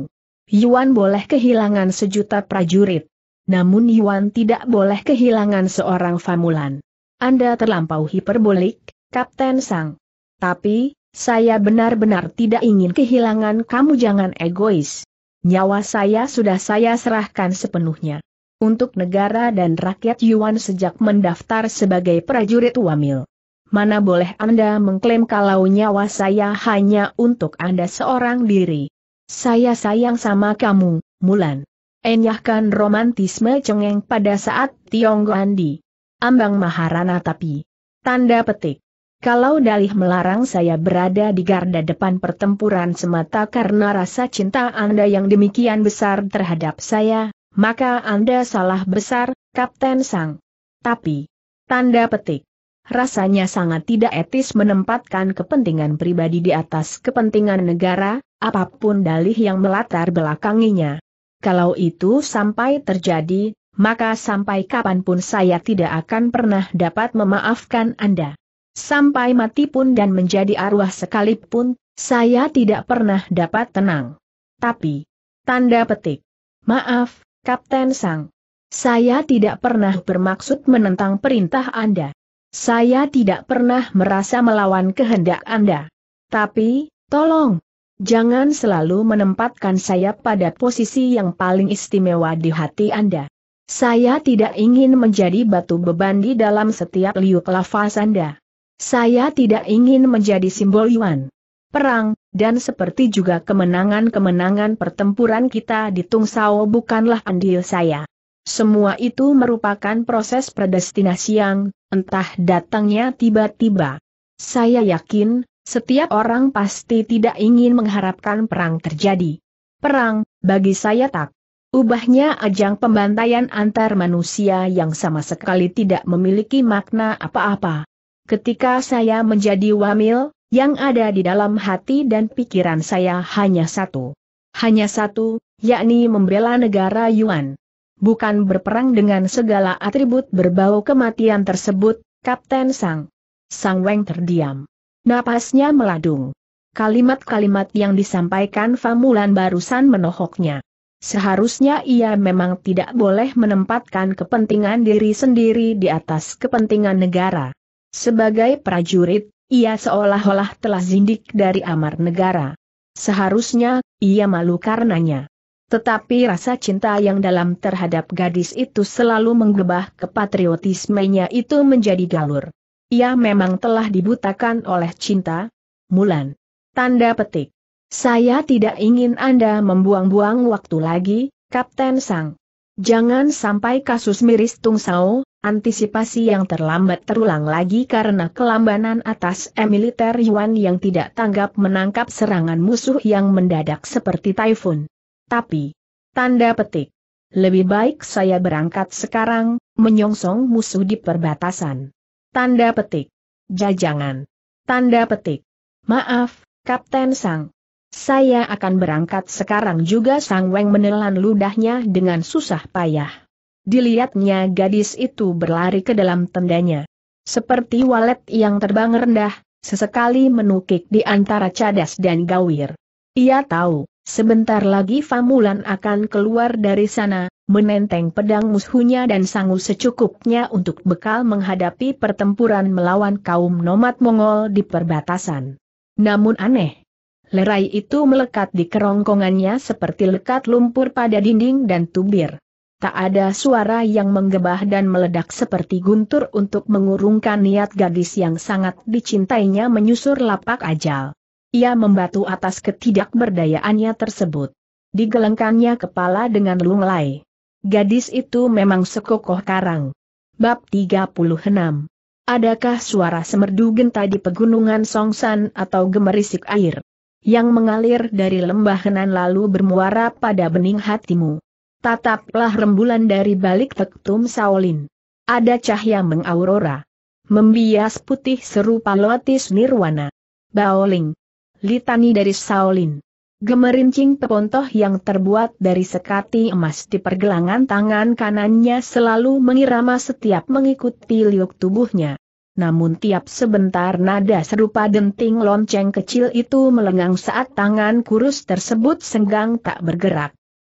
Yuan boleh kehilangan sejuta prajurit. Namun Yuan tidak boleh kehilangan seorang famulan. Anda terlampau hiperbolik, Kapten Sang. Tapi, saya benar-benar tidak ingin kehilangan kamu jangan egois. Nyawa saya sudah saya serahkan sepenuhnya. Untuk negara dan rakyat Yuan sejak mendaftar sebagai prajurit Wamil. Mana boleh Anda mengklaim kalau nyawa saya hanya untuk Anda seorang diri. Saya sayang sama kamu, Mulan. Enyahkan romantisme cengeng pada saat Tionggo Andi. Ambang Maharana tapi. Tanda petik. Kalau Dalih melarang saya berada di garda depan pertempuran semata karena rasa cinta Anda yang demikian besar terhadap saya, maka Anda salah besar, Kapten Sang. Tapi, tanda petik. Rasanya sangat tidak etis menempatkan kepentingan pribadi di atas kepentingan negara, apapun dalih yang melatar belakanginya. Kalau itu sampai terjadi, maka sampai kapanpun saya tidak akan pernah dapat memaafkan Anda. Sampai mati pun dan menjadi arwah sekalipun, saya tidak pernah dapat tenang. Tapi, tanda petik. Maaf, Kapten Sang. Saya tidak pernah bermaksud menentang perintah Anda. Saya tidak pernah merasa melawan kehendak Anda. Tapi, tolong, jangan selalu menempatkan saya pada posisi yang paling istimewa di hati Anda. Saya tidak ingin menjadi batu beban di dalam setiap liuk lafaz Anda. Saya tidak ingin menjadi simbol Yuan. Perang, dan seperti juga kemenangan-kemenangan pertempuran kita di Tung Sao bukanlah andil saya. Semua itu merupakan proses predestinasi yang, entah datangnya tiba-tiba. Saya yakin, setiap orang pasti tidak ingin mengharapkan perang terjadi. Perang, bagi saya tak. Ubahnya ajang pembantaian antar manusia yang sama sekali tidak memiliki makna apa-apa. Ketika saya menjadi wamil, yang ada di dalam hati dan pikiran saya hanya satu. Hanya satu, yakni membela negara Yuan. Bukan berperang dengan segala atribut berbau kematian tersebut, Kapten Sang. Sang Weng terdiam. Napasnya meladung. Kalimat-kalimat yang disampaikan Famulan barusan menohoknya. Seharusnya ia memang tidak boleh menempatkan kepentingan diri sendiri di atas kepentingan negara. Sebagai prajurit, ia seolah-olah telah zindik dari amar negara. Seharusnya, ia malu karenanya. Tetapi rasa cinta yang dalam terhadap gadis itu selalu menggebah kepatriotismenya itu menjadi galur. Ia memang telah dibutakan oleh cinta, Mulan. Tanda petik. Saya tidak ingin Anda membuang-buang waktu lagi, Kapten Sang. Jangan sampai kasus miris Tung Sao, Antisipasi yang terlambat terulang lagi karena kelambanan atas emiliter militer Yuan yang tidak tanggap menangkap serangan musuh yang mendadak seperti typhoon. Tapi, tanda petik, lebih baik saya berangkat sekarang, menyongsong musuh di perbatasan. Tanda petik, jajangan. Tanda petik, maaf, Kapten Sang. Saya akan berangkat sekarang juga Sang Weng menelan ludahnya dengan susah payah. Dilihatnya gadis itu berlari ke dalam tendanya. Seperti walet yang terbang rendah, sesekali menukik di antara cadas dan gawir. Ia tahu, sebentar lagi Famulan akan keluar dari sana, menenteng pedang musuhnya dan sangu secukupnya untuk bekal menghadapi pertempuran melawan kaum nomad Mongol di perbatasan. Namun aneh, lerai itu melekat di kerongkongannya seperti lekat lumpur pada dinding dan tubir. Tak ada suara yang menggebah dan meledak seperti guntur untuk mengurungkan niat gadis yang sangat dicintainya menyusur lapak ajal. Ia membatu atas ketidakberdayaannya tersebut. Digelengkannya kepala dengan lunglai. Gadis itu memang sekokoh karang. Bab 36 Adakah suara semerdu genta di pegunungan Songsan atau gemerisik air? Yang mengalir dari lembah Henan lalu bermuara pada bening hatimu tataplah rembulan dari balik tektum Saolin. Ada cahaya mengaurora. Membias putih serupa lotis nirwana. Baoling. Litani dari Saolin. Gemerincing pepontoh yang terbuat dari sekati emas di pergelangan tangan kanannya selalu mengirama setiap mengikuti liuk tubuhnya. Namun tiap sebentar nada serupa denting lonceng kecil itu melengang saat tangan kurus tersebut senggang tak bergerak.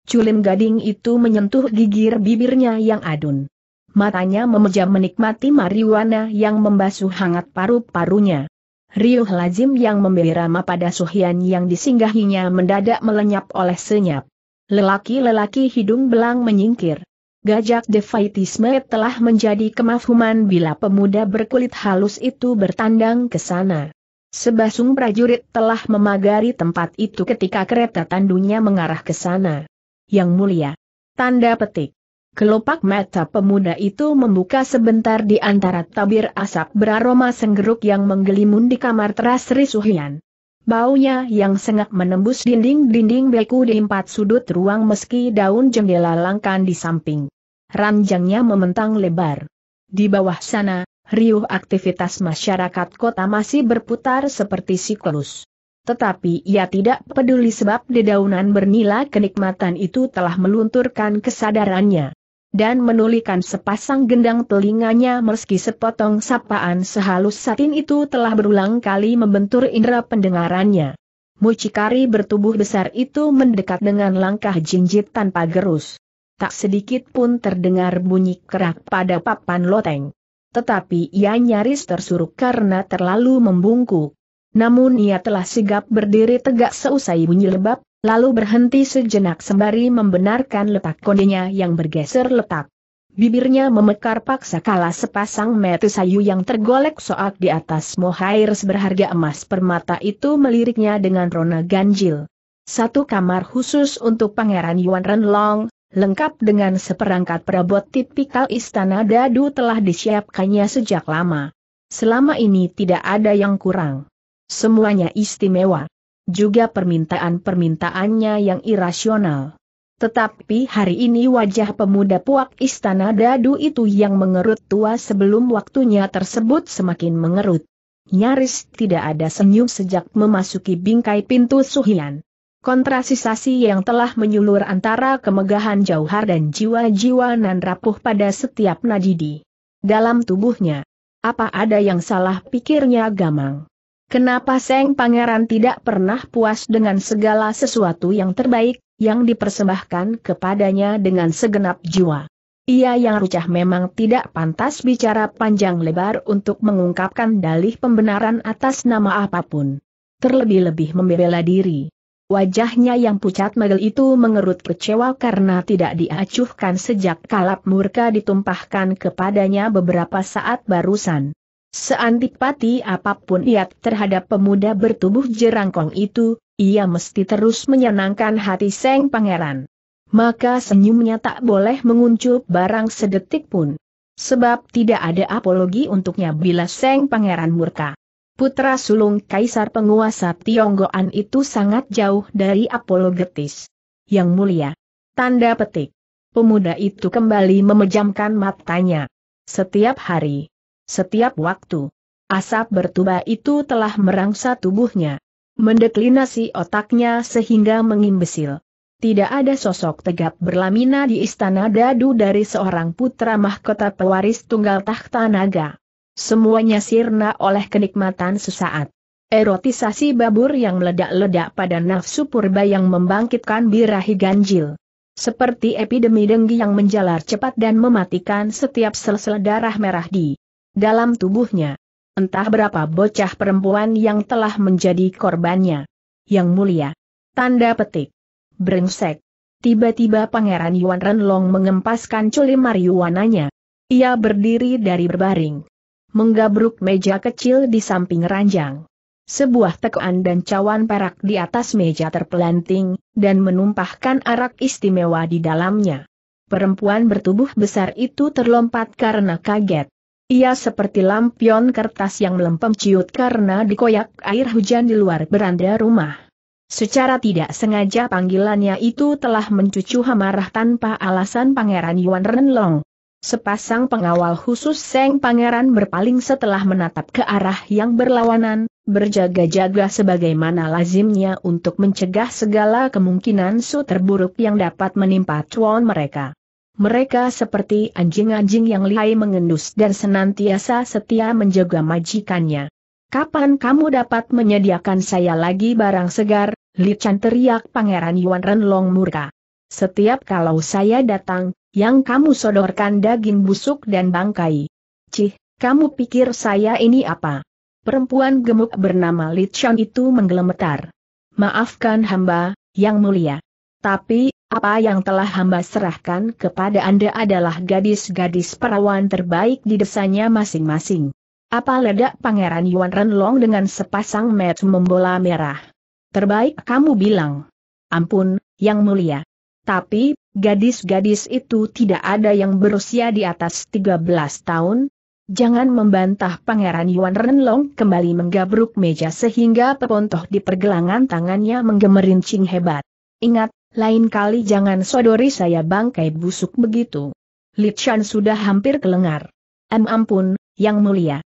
Culim gading itu menyentuh gigir bibirnya yang adun. Matanya memejam menikmati mariwana yang membasuh hangat paru-parunya. Riuh lazim yang membirama pada Suhian yang disinggahinya mendadak melenyap oleh senyap. Lelaki-lelaki hidung belang menyingkir. Gajak defaitisme telah menjadi kemafhuman bila pemuda berkulit halus itu bertandang ke sana. Sebasung prajurit telah memagari tempat itu ketika kereta tandunya mengarah ke sana yang mulia. Tanda petik. Kelopak mata pemuda itu membuka sebentar di antara tabir asap beraroma senggeruk yang menggelimun di kamar teras risuhian. Baunya yang sengak menembus dinding-dinding beku di empat sudut ruang meski daun jendela langkan di samping. Ranjangnya mementang lebar. Di bawah sana, riuh aktivitas masyarakat kota masih berputar seperti siklus. Tetapi ia tidak peduli sebab dedaunan bernilai kenikmatan itu telah melunturkan kesadarannya. Dan menulikan sepasang gendang telinganya meski sepotong sapaan sehalus satin itu telah berulang kali membentur indera pendengarannya. Mucikari bertubuh besar itu mendekat dengan langkah jinjit tanpa gerus. Tak sedikit pun terdengar bunyi kerak pada papan loteng. Tetapi ia nyaris tersuruk karena terlalu membungkuk namun ia telah sigap berdiri tegak seusai bunyi lebab, lalu berhenti sejenak sembari membenarkan letak kondenya yang bergeser letak. Bibirnya memekar paksa kala sepasang mata sayu yang tergolek soak di atas mohair berharga emas permata itu meliriknya dengan rona ganjil. Satu kamar khusus untuk Pangeran Yuan Renlong, lengkap dengan seperangkat perabot tipikal istana dadu telah disiapkannya sejak lama. Selama ini tidak ada yang kurang. Semuanya istimewa. Juga permintaan-permintaannya yang irasional. Tetapi hari ini wajah pemuda puak istana dadu itu yang mengerut tua sebelum waktunya tersebut semakin mengerut. Nyaris tidak ada senyum sejak memasuki bingkai pintu Suhian. Kontrasisasi yang telah menyulur antara kemegahan jauhar dan jiwa-jiwa nan rapuh pada setiap nadidi. Dalam tubuhnya. Apa ada yang salah pikirnya Gamang? Kenapa Seng Pangeran tidak pernah puas dengan segala sesuatu yang terbaik, yang dipersembahkan kepadanya dengan segenap jiwa? Ia yang rucah memang tidak pantas bicara panjang lebar untuk mengungkapkan dalih pembenaran atas nama apapun. Terlebih-lebih membela diri. Wajahnya yang pucat megel itu mengerut kecewa karena tidak diacuhkan sejak kalap murka ditumpahkan kepadanya beberapa saat barusan. Seantipati apapun ia terhadap pemuda bertubuh jerangkong itu, ia mesti terus menyenangkan hati Seng Pangeran. Maka senyumnya tak boleh menguncup barang sedetik pun. Sebab tidak ada apologi untuknya bila Seng Pangeran murka. Putra sulung kaisar penguasa Tionggoan itu sangat jauh dari apologetis. Yang mulia. Tanda petik. Pemuda itu kembali memejamkan matanya. Setiap hari, setiap waktu. Asap bertuba itu telah merangsa tubuhnya. Mendeklinasi otaknya sehingga mengimbesil. Tidak ada sosok tegap berlamina di istana dadu dari seorang putra mahkota pewaris tunggal tahta naga. Semuanya sirna oleh kenikmatan sesaat. Erotisasi babur yang meledak-ledak pada nafsu purba yang membangkitkan birahi ganjil. Seperti epidemi denggi yang menjalar cepat dan mematikan setiap sel-sel darah merah di dalam tubuhnya. Entah berapa bocah perempuan yang telah menjadi korbannya. Yang mulia. Tanda petik. Brengsek. Tiba-tiba Pangeran Yuan Renlong mengempaskan culi mariwananya. Ia berdiri dari berbaring. Menggabruk meja kecil di samping ranjang. Sebuah tekoan dan cawan perak di atas meja terpelanting, dan menumpahkan arak istimewa di dalamnya. Perempuan bertubuh besar itu terlompat karena kaget. Ia seperti lampion kertas yang melempem ciut karena dikoyak air hujan di luar beranda rumah. Secara tidak sengaja panggilannya itu telah mencucu hamarah tanpa alasan Pangeran Yuan Renlong. Sepasang pengawal khusus Seng Pangeran berpaling setelah menatap ke arah yang berlawanan, berjaga-jaga sebagaimana lazimnya untuk mencegah segala kemungkinan su terburuk yang dapat menimpa cuan mereka. Mereka seperti anjing-anjing yang lihai mengendus dan senantiasa setia menjaga majikannya. Kapan kamu dapat menyediakan saya lagi barang segar? Li Chan teriak Pangeran Yuan Renlong murka. Setiap kalau saya datang, yang kamu sodorkan daging busuk dan bangkai. Cih, kamu pikir saya ini apa? Perempuan gemuk bernama Li Chan itu menggelemetar. Maafkan hamba, yang mulia. Tapi apa yang telah hamba serahkan kepada Anda adalah gadis-gadis perawan terbaik di desanya masing-masing. Apa ledak Pangeran Yuan Renlong dengan sepasang met membola merah? Terbaik kamu bilang. Ampun, Yang Mulia. Tapi, gadis-gadis itu tidak ada yang berusia di atas 13 tahun. Jangan membantah Pangeran Yuan Renlong kembali menggabruk meja sehingga pepontoh di pergelangan tangannya menggemerincing hebat. Ingat, lain kali jangan sodori saya bangkai busuk begitu. Lichan sudah hampir kelengar. Em ampun, yang mulia.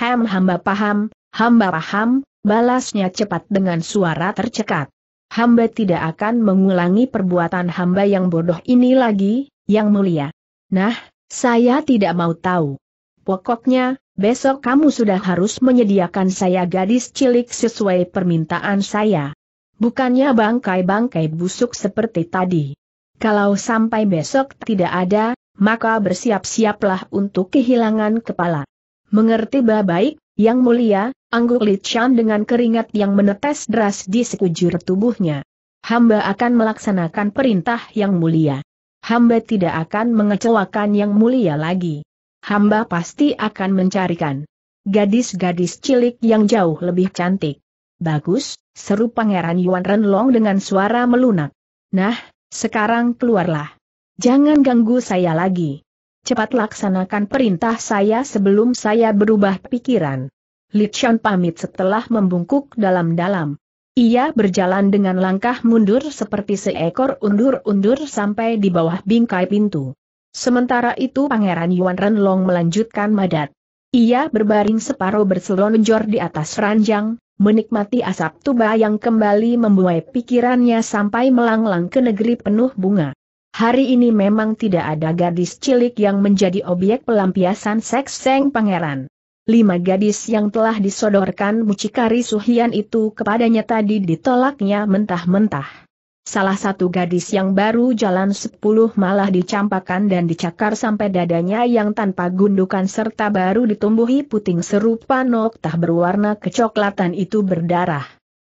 Ham hamba paham, hamba paham, balasnya cepat dengan suara tercekat. Hamba tidak akan mengulangi perbuatan hamba yang bodoh ini lagi, yang mulia. Nah, saya tidak mau tahu. Pokoknya, besok kamu sudah harus menyediakan saya gadis cilik sesuai permintaan saya. Bukannya bangkai-bangkai busuk seperti tadi. Kalau sampai besok tidak ada, maka bersiap-siaplah untuk kehilangan kepala. Mengerti baik, Yang Mulia, angguk Li dengan keringat yang menetes deras di sekujur tubuhnya. Hamba akan melaksanakan perintah Yang Mulia. Hamba tidak akan mengecewakan Yang Mulia lagi. Hamba pasti akan mencarikan gadis-gadis cilik yang jauh lebih cantik. Bagus, seru Pangeran Yuan Renlong dengan suara melunak. Nah, sekarang keluarlah. Jangan ganggu saya lagi. Cepat laksanakan perintah saya sebelum saya berubah pikiran. Li Chan pamit setelah membungkuk dalam-dalam. Ia berjalan dengan langkah mundur seperti seekor undur-undur sampai di bawah bingkai pintu. Sementara itu Pangeran Yuan Renlong melanjutkan madat. Ia berbaring separuh berselonjor di atas ranjang, menikmati asap tuba yang kembali membuai pikirannya sampai melanglang ke negeri penuh bunga. Hari ini memang tidak ada gadis cilik yang menjadi objek pelampiasan seks Seng Pangeran. Lima gadis yang telah disodorkan mucikari Suhian itu kepadanya tadi ditolaknya mentah-mentah. Salah satu gadis yang baru jalan sepuluh malah dicampakan dan dicakar sampai dadanya yang tanpa gundukan serta baru ditumbuhi puting serupa noktah berwarna kecoklatan itu berdarah.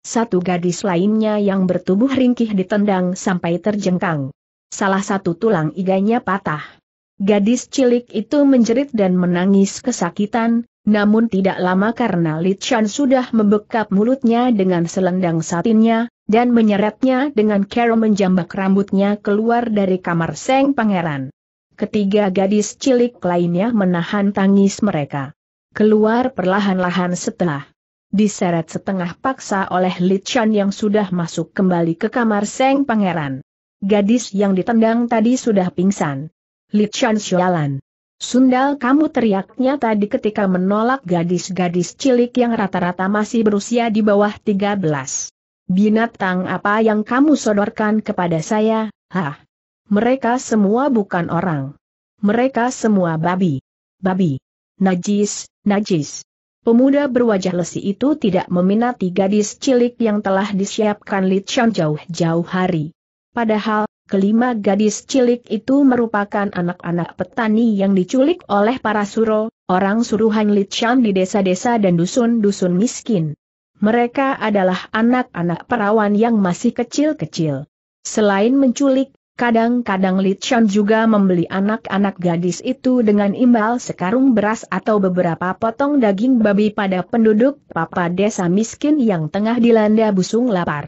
Satu gadis lainnya yang bertubuh ringkih ditendang sampai terjengkang. Salah satu tulang iganya patah. Gadis cilik itu menjerit dan menangis kesakitan, namun tidak lama karena Li Chan sudah membekap mulutnya dengan selendang satinnya, dan menyeretnya dengan kero menjambak rambutnya keluar dari kamar Seng Pangeran. Ketiga gadis cilik lainnya menahan tangis mereka. Keluar perlahan-lahan setelah diseret setengah paksa oleh Li Chan yang sudah masuk kembali ke kamar Seng Pangeran. Gadis yang ditendang tadi sudah pingsan. Li Chan Xialan Sundal kamu teriaknya tadi ketika menolak gadis-gadis cilik yang rata-rata masih berusia di bawah 13. Binatang apa yang kamu sodorkan kepada saya, hah? Mereka semua bukan orang. Mereka semua babi. Babi. Najis, najis. Pemuda berwajah lesi itu tidak meminati gadis cilik yang telah disiapkan Li Chan jauh-jauh hari. Padahal Kelima gadis cilik itu merupakan anak-anak petani yang diculik oleh para suro, orang suruhan Lichan di desa-desa dan dusun-dusun miskin. Mereka adalah anak-anak perawan yang masih kecil-kecil. Selain menculik, kadang-kadang Lichan juga membeli anak-anak gadis itu dengan imbal sekarung beras atau beberapa potong daging babi pada penduduk papa desa miskin yang tengah dilanda busung lapar.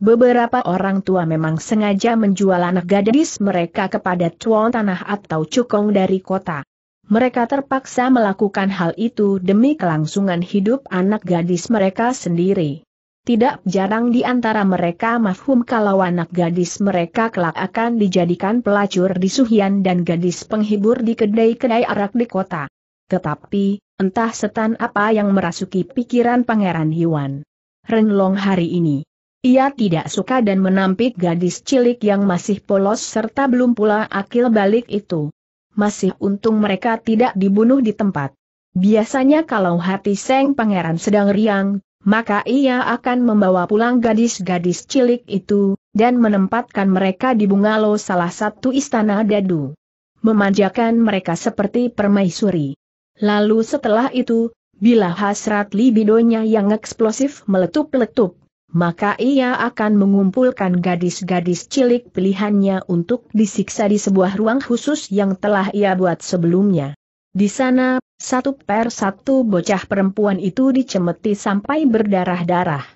Beberapa orang tua memang sengaja menjual anak gadis mereka kepada tuan tanah atau cukong dari kota. Mereka terpaksa melakukan hal itu demi kelangsungan hidup anak gadis mereka sendiri. Tidak jarang di antara mereka mafhum kalau anak gadis mereka kelak akan dijadikan pelacur di Suhian dan gadis penghibur di kedai-kedai arak di kota. Tetapi, entah setan apa yang merasuki pikiran Pangeran Yuan. Renlong hari ini ia tidak suka dan menampik gadis cilik yang masih polos serta belum pula akil balik itu. Masih untung mereka tidak dibunuh di tempat. Biasanya kalau hati Seng Pangeran sedang riang, maka ia akan membawa pulang gadis-gadis cilik itu, dan menempatkan mereka di bungalow salah satu istana dadu. Memanjakan mereka seperti permaisuri. Lalu setelah itu, bila hasrat libidonya yang eksplosif meletup-letup, maka ia akan mengumpulkan gadis-gadis cilik pilihannya untuk disiksa di sebuah ruang khusus yang telah ia buat sebelumnya. Di sana, satu per satu bocah perempuan itu dicemeti sampai berdarah-darah.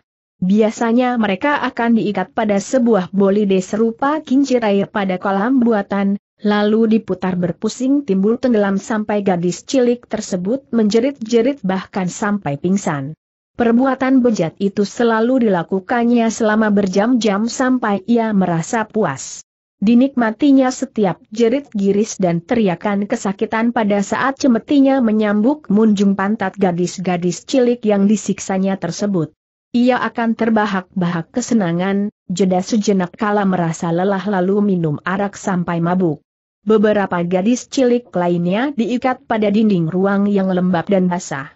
Biasanya mereka akan diikat pada sebuah bolide serupa kincir air pada kolam buatan, lalu diputar berpusing timbul tenggelam sampai gadis cilik tersebut menjerit-jerit bahkan sampai pingsan. Perbuatan bejat itu selalu dilakukannya selama berjam-jam sampai ia merasa puas. Dinikmatinya setiap jerit giris dan teriakan kesakitan pada saat cemetinya menyambuk munjung pantat gadis-gadis cilik yang disiksanya tersebut. Ia akan terbahak-bahak kesenangan, jeda sejenak kala merasa lelah lalu minum arak sampai mabuk. Beberapa gadis cilik lainnya diikat pada dinding ruang yang lembab dan basah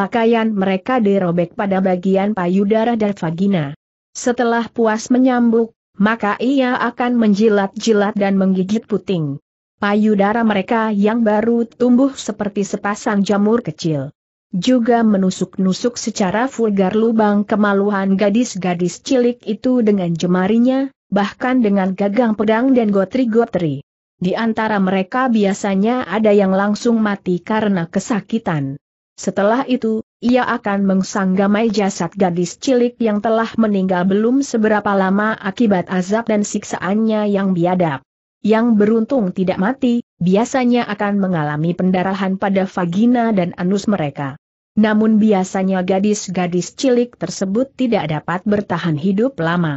pakaian mereka dirobek pada bagian payudara dan vagina. Setelah puas menyambuk, maka ia akan menjilat-jilat dan menggigit puting. Payudara mereka yang baru tumbuh seperti sepasang jamur kecil. Juga menusuk-nusuk secara vulgar lubang kemaluan gadis-gadis cilik itu dengan jemarinya, bahkan dengan gagang pedang dan gotri-gotri. Di antara mereka biasanya ada yang langsung mati karena kesakitan. Setelah itu, ia akan mengsanggamai jasad gadis cilik yang telah meninggal belum seberapa lama akibat azab dan siksaannya yang biadab. Yang beruntung tidak mati, biasanya akan mengalami pendarahan pada vagina dan anus mereka. Namun biasanya gadis-gadis cilik tersebut tidak dapat bertahan hidup lama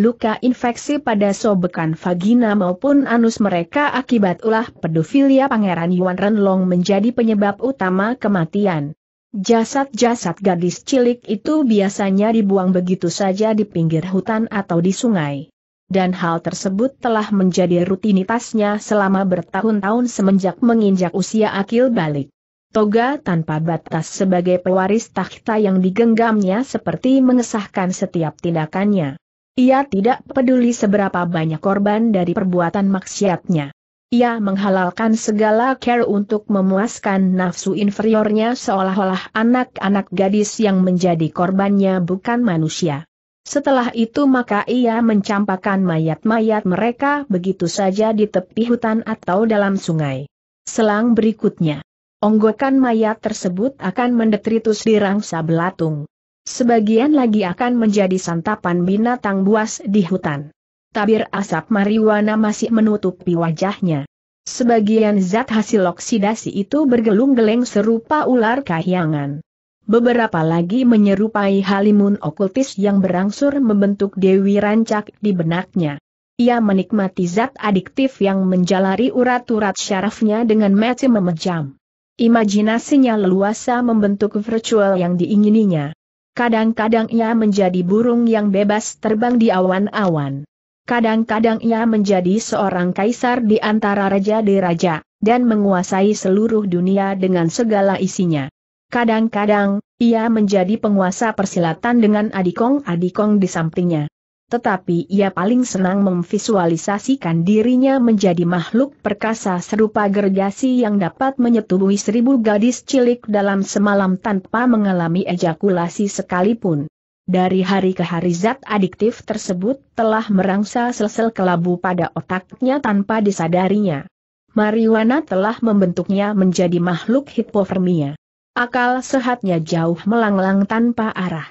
luka infeksi pada sobekan vagina maupun anus mereka akibat ulah pedofilia Pangeran Yuan Renlong menjadi penyebab utama kematian. Jasad-jasad gadis cilik itu biasanya dibuang begitu saja di pinggir hutan atau di sungai. Dan hal tersebut telah menjadi rutinitasnya selama bertahun-tahun semenjak menginjak usia akil balik. Toga tanpa batas sebagai pewaris takhta yang digenggamnya seperti mengesahkan setiap tindakannya. Ia tidak peduli seberapa banyak korban dari perbuatan maksiatnya. Ia menghalalkan segala care untuk memuaskan nafsu inferiornya seolah-olah anak-anak gadis yang menjadi korbannya bukan manusia. Setelah itu maka ia mencampakkan mayat-mayat mereka begitu saja di tepi hutan atau dalam sungai. Selang berikutnya, onggokan mayat tersebut akan mendetritus di rangsa belatung. Sebagian lagi akan menjadi santapan binatang buas di hutan. Tabir asap mariwana masih menutupi wajahnya. Sebagian zat hasil oksidasi itu bergelung-geleng serupa ular kahyangan. Beberapa lagi menyerupai halimun okultis yang berangsur membentuk Dewi Rancak di benaknya. Ia menikmati zat adiktif yang menjalari urat-urat syarafnya dengan mati memejam. Imajinasinya leluasa membentuk virtual yang diingininya. Kadang-kadang ia menjadi burung yang bebas terbang di awan-awan. Kadang-kadang ia menjadi seorang kaisar di antara raja di raja, dan menguasai seluruh dunia dengan segala isinya. Kadang-kadang, ia menjadi penguasa persilatan dengan adikong-adikong di sampingnya tetapi ia paling senang memvisualisasikan dirinya menjadi makhluk perkasa serupa gergasi yang dapat menyetubuhi seribu gadis cilik dalam semalam tanpa mengalami ejakulasi sekalipun. Dari hari ke hari zat adiktif tersebut telah merangsa sel-sel kelabu pada otaknya tanpa disadarinya. Mariwana telah membentuknya menjadi makhluk hipofermia. Akal sehatnya jauh melanglang tanpa arah.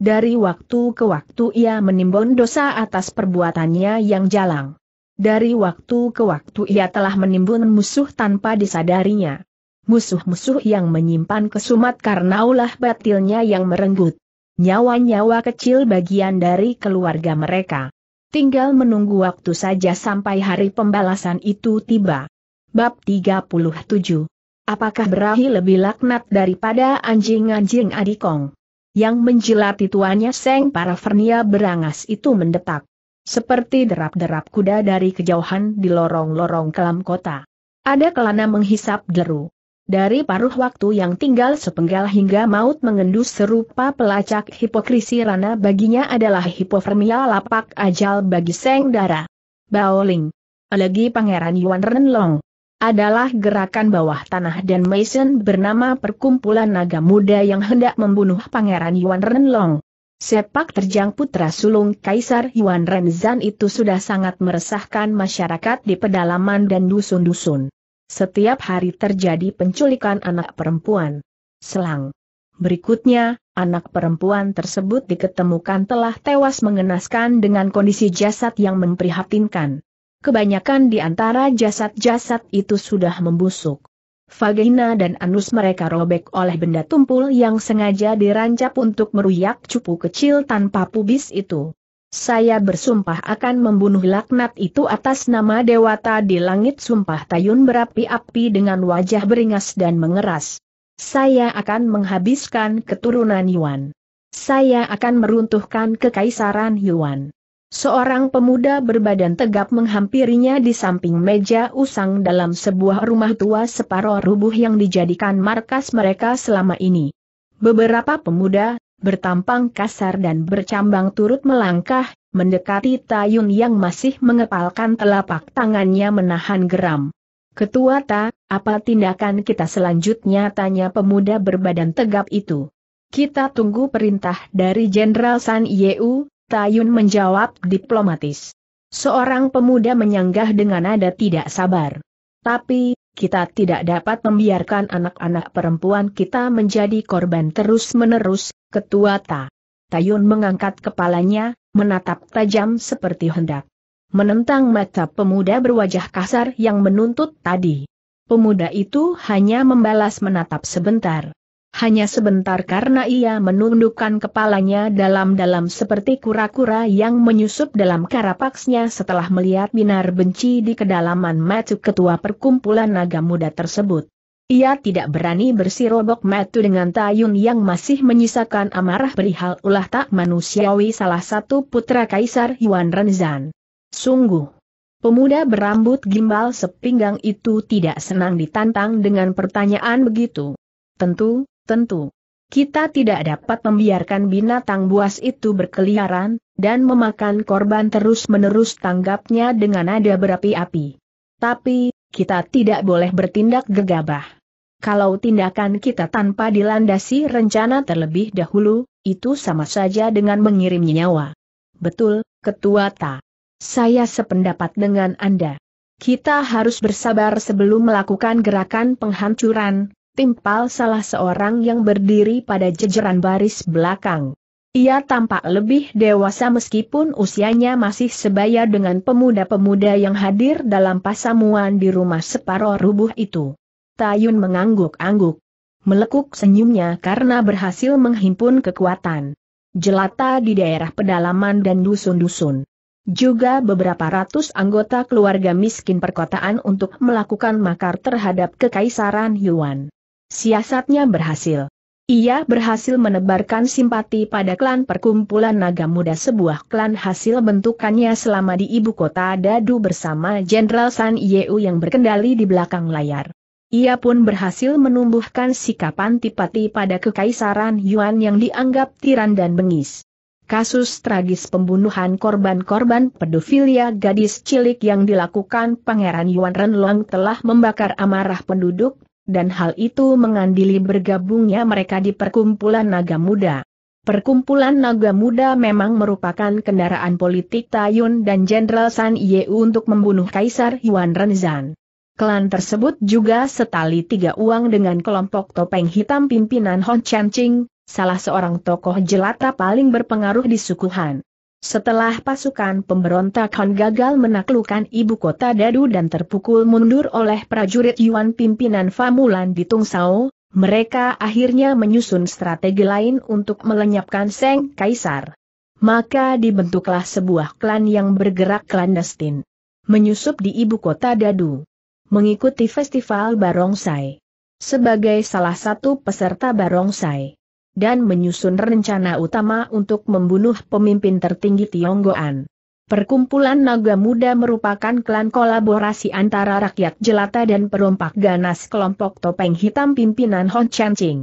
Dari waktu ke waktu ia menimbun dosa atas perbuatannya yang jalang. Dari waktu ke waktu ia telah menimbun musuh tanpa disadarinya. Musuh-musuh yang menyimpan kesumat karena ulah batilnya yang merenggut. Nyawa-nyawa kecil bagian dari keluarga mereka. Tinggal menunggu waktu saja sampai hari pembalasan itu tiba. Bab 37 Apakah berahi lebih laknat daripada anjing-anjing adikong? yang menjilati tuannya Seng parafernia berangas itu mendetak. Seperti derap-derap kuda dari kejauhan di lorong-lorong kelam kota. Ada kelana menghisap deru. Dari paruh waktu yang tinggal sepenggal hingga maut mengendus serupa pelacak hipokrisi rana baginya adalah hipofermia lapak ajal bagi Seng Dara. Baoling. Lagi Pangeran Yuan Renlong adalah gerakan bawah tanah dan Mason bernama Perkumpulan Naga Muda yang hendak membunuh Pangeran Yuan Renlong. Sepak terjang putra sulung Kaisar Yuan Renzan itu sudah sangat meresahkan masyarakat di pedalaman dan dusun-dusun. Setiap hari terjadi penculikan anak perempuan. Selang. Berikutnya, anak perempuan tersebut diketemukan telah tewas mengenaskan dengan kondisi jasad yang memprihatinkan kebanyakan di antara jasad-jasad itu sudah membusuk. Vagina dan anus mereka robek oleh benda tumpul yang sengaja dirancap untuk meruyak cupu kecil tanpa pubis itu. Saya bersumpah akan membunuh laknat itu atas nama Dewata di langit sumpah tayun berapi-api dengan wajah beringas dan mengeras. Saya akan menghabiskan keturunan Yuan. Saya akan meruntuhkan kekaisaran Yuan. Seorang pemuda berbadan tegap menghampirinya di samping meja usang dalam sebuah rumah tua separuh rubuh yang dijadikan markas mereka selama ini. Beberapa pemuda, bertampang kasar dan bercambang turut melangkah, mendekati Tayun yang masih mengepalkan telapak tangannya menahan geram. Ketua Ta, apa tindakan kita selanjutnya tanya pemuda berbadan tegap itu. Kita tunggu perintah dari Jenderal San Yeu, Tayun menjawab diplomatis. Seorang pemuda menyanggah dengan nada tidak sabar. Tapi, kita tidak dapat membiarkan anak-anak perempuan kita menjadi korban terus-menerus, ketua Ta. Tayun mengangkat kepalanya, menatap tajam seperti hendak. Menentang mata pemuda berwajah kasar yang menuntut tadi. Pemuda itu hanya membalas menatap sebentar. Hanya sebentar karena ia menundukkan kepalanya dalam-dalam seperti kura-kura yang menyusup dalam karapaksnya setelah melihat binar benci di kedalaman matu ketua perkumpulan naga muda tersebut. Ia tidak berani bersirobok matu dengan Tayun yang masih menyisakan amarah perihal ulah tak manusiawi salah satu putra Kaisar Yuan Renzan. Sungguh, pemuda berambut gimbal sepinggang itu tidak senang ditantang dengan pertanyaan begitu. Tentu, Tentu, kita tidak dapat membiarkan binatang buas itu berkeliaran, dan memakan korban terus-menerus tanggapnya dengan nada berapi-api. Tapi, kita tidak boleh bertindak gegabah. Kalau tindakan kita tanpa dilandasi rencana terlebih dahulu, itu sama saja dengan mengirim nyawa. Betul, Ketua Ta. Saya sependapat dengan Anda. Kita harus bersabar sebelum melakukan gerakan penghancuran, timpal salah seorang yang berdiri pada jejeran baris belakang. Ia tampak lebih dewasa meskipun usianya masih sebaya dengan pemuda-pemuda yang hadir dalam pasamuan di rumah separoh rubuh itu. Tayun mengangguk-angguk. Melekuk senyumnya karena berhasil menghimpun kekuatan. Jelata di daerah pedalaman dan dusun-dusun. Juga beberapa ratus anggota keluarga miskin perkotaan untuk melakukan makar terhadap kekaisaran Yuan. Siasatnya berhasil. Ia berhasil menebarkan simpati pada klan perkumpulan naga muda sebuah klan hasil bentukannya selama di ibu kota Dadu bersama Jenderal San Yeu yang berkendali di belakang layar. Ia pun berhasil menumbuhkan sikap antipati pada kekaisaran Yuan yang dianggap tiran dan bengis. Kasus tragis pembunuhan korban-korban pedofilia gadis cilik yang dilakukan Pangeran Yuan Renlong telah membakar amarah penduduk dan hal itu mengandili bergabungnya mereka di perkumpulan naga muda. Perkumpulan naga muda memang merupakan kendaraan politik Tayun dan Jenderal San Ye untuk membunuh Kaisar Yuan Renzan. Klan tersebut juga setali tiga uang dengan kelompok topeng hitam pimpinan Hon Chan Ching, salah seorang tokoh jelata paling berpengaruh di suku Han. Setelah pasukan pemberontak Han gagal menaklukkan ibu kota Dadu dan terpukul mundur oleh prajurit Yuan pimpinan Famulan di Tungsao, mereka akhirnya menyusun strategi lain untuk melenyapkan Seng Kaisar. Maka dibentuklah sebuah klan yang bergerak clandestin. Menyusup di ibu kota Dadu. Mengikuti festival barongsai. Sebagai salah satu peserta barongsai dan menyusun rencana utama untuk membunuh pemimpin tertinggi Tionggoan. Perkumpulan Naga Muda merupakan klan kolaborasi antara rakyat jelata dan perompak ganas kelompok topeng hitam pimpinan Hon Chen Ching.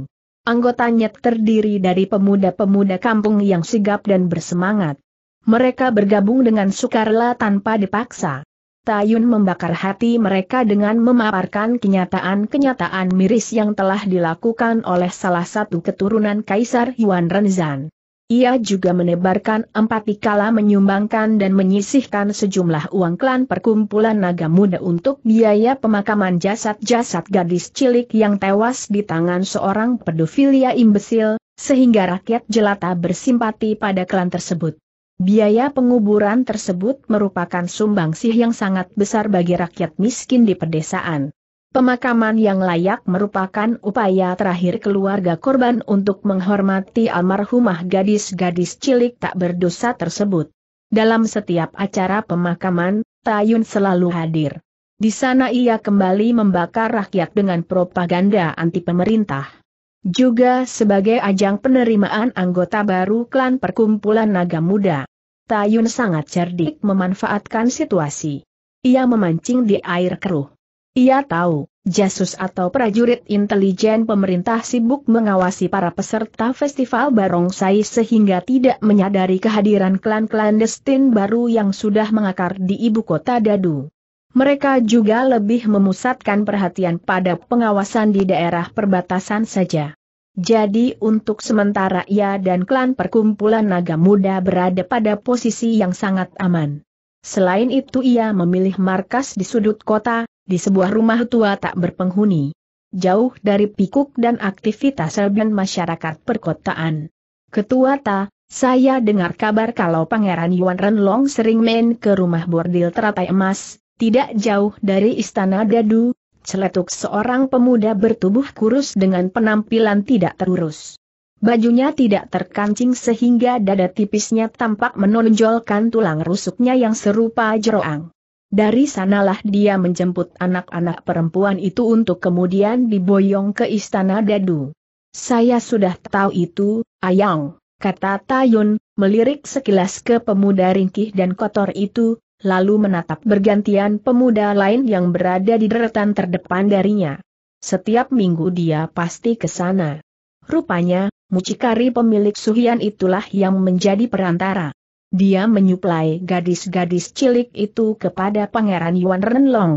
Anggotanya terdiri dari pemuda-pemuda kampung yang sigap dan bersemangat. Mereka bergabung dengan sukarela tanpa dipaksa. Tayun membakar hati mereka dengan memaparkan kenyataan-kenyataan miris yang telah dilakukan oleh salah satu keturunan Kaisar Yuan Renzan. Ia juga menebarkan empat kala menyumbangkan dan menyisihkan sejumlah uang klan perkumpulan naga muda untuk biaya pemakaman jasad-jasad gadis cilik yang tewas di tangan seorang pedofilia imbesil, sehingga rakyat jelata bersimpati pada klan tersebut. Biaya penguburan tersebut merupakan sumbangsih yang sangat besar bagi rakyat miskin di pedesaan. Pemakaman yang layak merupakan upaya terakhir keluarga korban untuk menghormati almarhumah gadis-gadis cilik tak berdosa tersebut. Dalam setiap acara pemakaman, Tayun selalu hadir. Di sana ia kembali membakar rakyat dengan propaganda anti pemerintah. Juga sebagai ajang penerimaan anggota baru klan perkumpulan naga muda. Tayun sangat cerdik memanfaatkan situasi. Ia memancing di air keruh. Ia tahu, jasus atau prajurit intelijen pemerintah sibuk mengawasi para peserta festival barongsai sehingga tidak menyadari kehadiran klan klan destin baru yang sudah mengakar di ibu kota Dadu. Mereka juga lebih memusatkan perhatian pada pengawasan di daerah perbatasan saja. Jadi untuk sementara ia dan klan perkumpulan naga muda berada pada posisi yang sangat aman. Selain itu ia memilih markas di sudut kota, di sebuah rumah tua tak berpenghuni. Jauh dari pikuk dan aktivitas serbian masyarakat perkotaan. Ketua Ta, saya dengar kabar kalau Pangeran Yuan Renlong sering main ke rumah bordil teratai emas, tidak jauh dari istana Dadu, celetuk seorang pemuda bertubuh kurus dengan penampilan tidak terurus. Bajunya tidak terkancing sehingga dada tipisnya tampak menonjolkan tulang rusuknya yang serupa jeroang. Dari sanalah dia menjemput anak-anak perempuan itu untuk kemudian diboyong ke istana Dadu. Saya sudah tahu itu, Ayang, kata Tayun, melirik sekilas ke pemuda ringkih dan kotor itu, lalu menatap bergantian pemuda lain yang berada di deretan terdepan darinya. Setiap minggu dia pasti ke sana. Rupanya, mucikari pemilik Suhian itulah yang menjadi perantara. Dia menyuplai gadis-gadis cilik itu kepada Pangeran Yuan Renlong.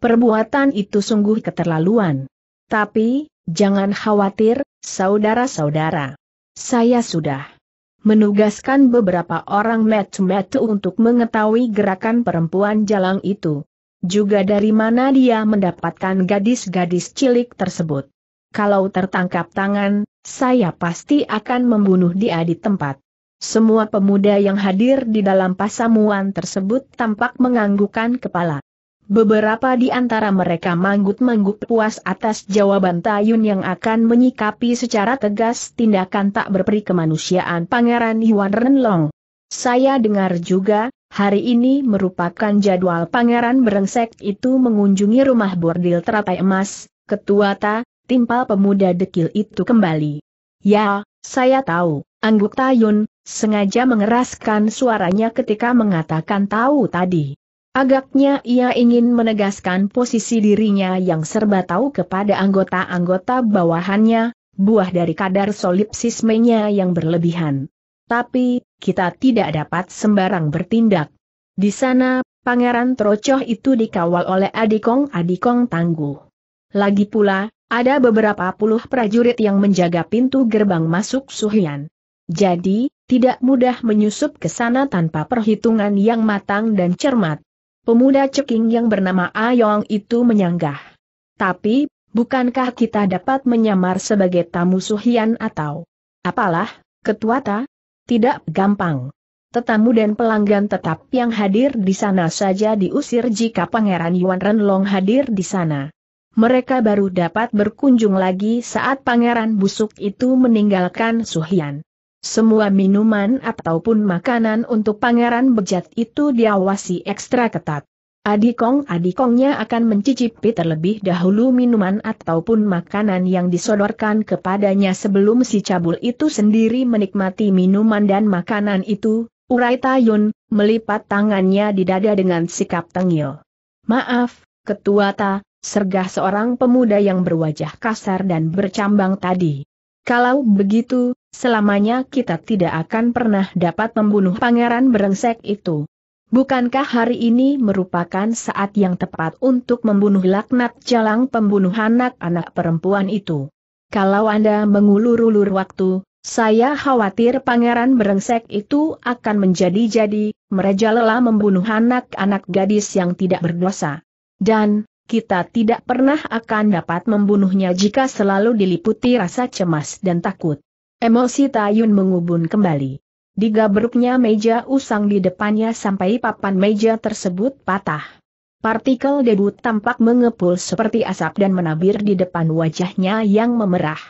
Perbuatan itu sungguh keterlaluan. Tapi, jangan khawatir, saudara-saudara. Saya sudah menugaskan beberapa orang metu-metu untuk mengetahui gerakan perempuan jalang itu. Juga dari mana dia mendapatkan gadis-gadis cilik tersebut. Kalau tertangkap tangan, saya pasti akan membunuh dia di tempat. Semua pemuda yang hadir di dalam pasamuan tersebut tampak menganggukan kepala. Beberapa di antara mereka manggut-manggut puas atas jawaban Tayun yang akan menyikapi secara tegas tindakan tak berperi kemanusiaan Pangeran Yuan Renlong. Saya dengar juga, hari ini merupakan jadwal Pangeran Berengsek itu mengunjungi rumah bordil teratai emas, ketua Ta, timpal pemuda dekil itu kembali. Ya, saya tahu, angguk Tayun, sengaja mengeraskan suaranya ketika mengatakan tahu tadi. Agaknya ia ingin menegaskan posisi dirinya yang serba tahu kepada anggota-anggota bawahannya, buah dari kadar solipsismenya yang berlebihan. Tapi, kita tidak dapat sembarang bertindak. Di sana, Pangeran Trocoh itu dikawal oleh adikong-adikong tangguh. Lagi pula, ada beberapa puluh prajurit yang menjaga pintu gerbang masuk Suhian. Jadi, tidak mudah menyusup ke sana tanpa perhitungan yang matang dan cermat. Pemuda ceking yang bernama Ayong itu menyanggah. Tapi, bukankah kita dapat menyamar sebagai tamu suhian atau apalah, ketua ta? Tidak gampang. Tetamu dan pelanggan tetap yang hadir di sana saja diusir jika Pangeran Yuan Renlong hadir di sana. Mereka baru dapat berkunjung lagi saat Pangeran Busuk itu meninggalkan Suhian. Semua minuman ataupun makanan untuk pangeran bejat itu diawasi ekstra ketat. Adikong adikongnya akan mencicipi terlebih dahulu minuman ataupun makanan yang disodorkan kepadanya sebelum si cabul itu sendiri menikmati minuman dan makanan itu, urai Tayun, melipat tangannya di dada dengan sikap tengil. Maaf, Ketua Ta, sergah seorang pemuda yang berwajah kasar dan bercambang tadi. Kalau begitu, selamanya kita tidak akan pernah dapat membunuh pangeran berengsek itu. Bukankah hari ini merupakan saat yang tepat untuk membunuh laknat jalang pembunuh anak-anak perempuan itu? Kalau Anda mengulur-ulur waktu, saya khawatir pangeran berengsek itu akan menjadi-jadi, merajalela membunuh anak-anak gadis yang tidak berdosa. Dan, kita tidak pernah akan dapat membunuhnya jika selalu diliputi rasa cemas dan takut. Emosi Tayun mengubun kembali. Digabruknya meja usang di depannya sampai papan meja tersebut patah. Partikel debu tampak mengepul seperti asap dan menabir di depan wajahnya yang memerah.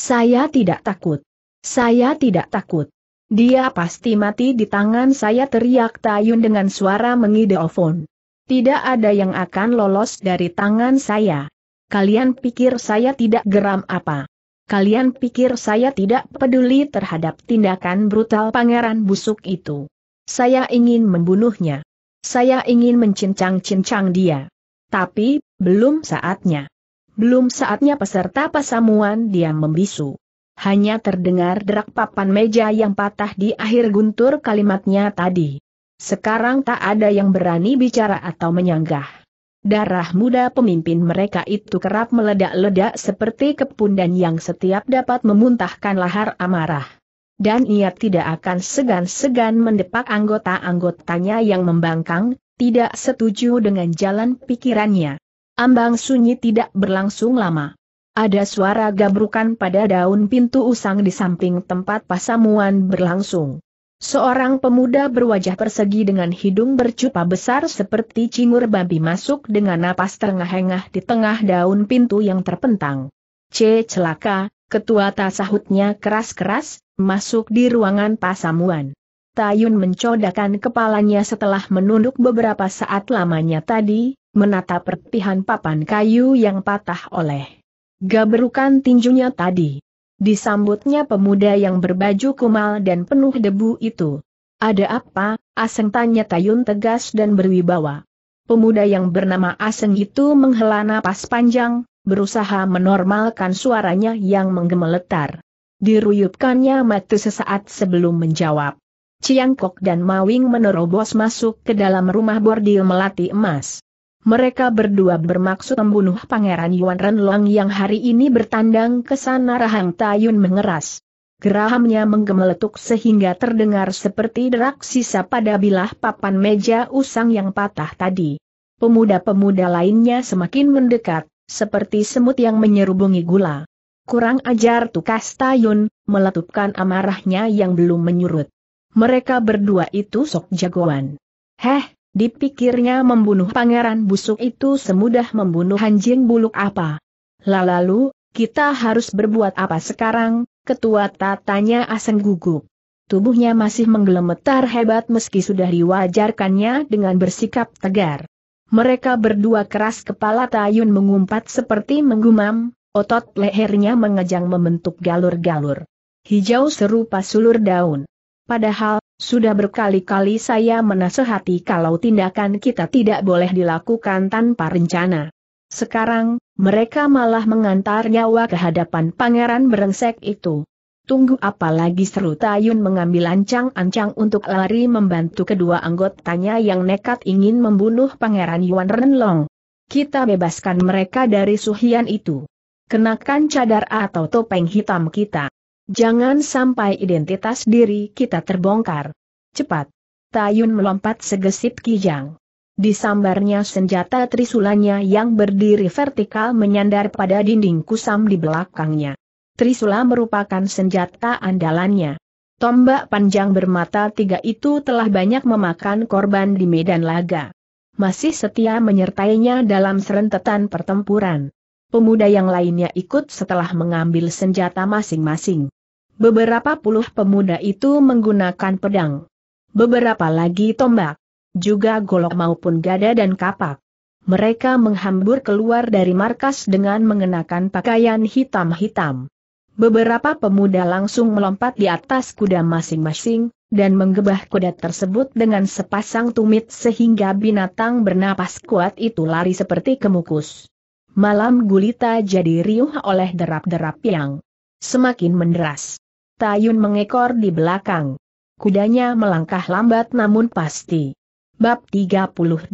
Saya tidak takut. Saya tidak takut. Dia pasti mati di tangan saya teriak Tayun dengan suara mengideofon. Tidak ada yang akan lolos dari tangan saya. Kalian pikir saya tidak geram apa? Kalian pikir saya tidak peduli terhadap tindakan brutal pangeran busuk itu? Saya ingin membunuhnya. Saya ingin mencincang-cincang dia. Tapi, belum saatnya. Belum saatnya peserta pasamuan dia membisu. Hanya terdengar derak papan meja yang patah di akhir guntur kalimatnya tadi. Sekarang tak ada yang berani bicara atau menyanggah. Darah muda pemimpin mereka itu kerap meledak-ledak seperti kepundan yang setiap dapat memuntahkan lahar amarah. Dan ia tidak akan segan-segan mendepak anggota-anggotanya yang membangkang, tidak setuju dengan jalan pikirannya. Ambang sunyi tidak berlangsung lama. Ada suara gabrukan pada daun pintu usang di samping tempat pasamuan berlangsung. Seorang pemuda berwajah persegi dengan hidung bercupa besar seperti cingur babi masuk dengan napas terengah-engah di tengah daun pintu yang terpentang. C. Celaka, ketua tasahutnya keras-keras, masuk di ruangan pasamuan. Tayun mencodakan kepalanya setelah menunduk beberapa saat lamanya tadi, menata perpihan papan kayu yang patah oleh gabrukan tinjunya tadi. Disambutnya pemuda yang berbaju kumal dan penuh debu itu. Ada apa, Aseng tanya Tayun tegas dan berwibawa. Pemuda yang bernama Aseng itu menghela napas panjang, berusaha menormalkan suaranya yang menggemeletar. Diruyupkannya mata sesaat sebelum menjawab. Ciangkok dan Mawing menerobos masuk ke dalam rumah bordil melati emas. Mereka berdua bermaksud membunuh Pangeran Yuan Renlong yang hari ini bertandang ke sana Rahang Tayun mengeras. Gerahamnya menggemeletuk sehingga terdengar seperti derak sisa pada bilah papan meja usang yang patah tadi. Pemuda-pemuda lainnya semakin mendekat, seperti semut yang menyerubungi gula. Kurang ajar tukas Tayun, meletupkan amarahnya yang belum menyurut. Mereka berdua itu sok jagoan. Heh, Dipikirnya membunuh pangeran busuk itu semudah membunuh anjing buluk apa. Lalu, kita harus berbuat apa sekarang, ketua tatanya aseng gugup. Tubuhnya masih menggelemetar hebat meski sudah diwajarkannya dengan bersikap tegar. Mereka berdua keras kepala Tayun mengumpat seperti menggumam, otot lehernya mengejang membentuk galur-galur. Hijau serupa sulur daun. Padahal, sudah berkali-kali saya menasehati kalau tindakan kita tidak boleh dilakukan tanpa rencana. Sekarang, mereka malah mengantar nyawa ke hadapan pangeran berengsek itu. Tunggu apalagi seru Tayun mengambil ancang-ancang untuk lari membantu kedua anggotanya yang nekat ingin membunuh pangeran Yuan Renlong. Kita bebaskan mereka dari suhian itu. Kenakan cadar atau topeng hitam kita. Jangan sampai identitas diri kita terbongkar. Cepat! Tayun melompat segesit kijang. Disambarnya senjata trisulanya yang berdiri vertikal menyandar pada dinding kusam di belakangnya. Trisula merupakan senjata andalannya. Tombak panjang bermata tiga itu telah banyak memakan korban di medan laga. Masih setia menyertainya dalam serentetan pertempuran. Pemuda yang lainnya ikut setelah mengambil senjata masing-masing. Beberapa puluh pemuda itu menggunakan pedang. Beberapa lagi tombak. Juga golok maupun gada dan kapak. Mereka menghambur keluar dari markas dengan mengenakan pakaian hitam-hitam. Beberapa pemuda langsung melompat di atas kuda masing-masing, dan menggebah kuda tersebut dengan sepasang tumit sehingga binatang bernapas kuat itu lari seperti kemukus. Malam gulita jadi riuh oleh derap-derap yang semakin menderas. Tayun mengekor di belakang. Kudanya melangkah lambat namun pasti. Bab 38.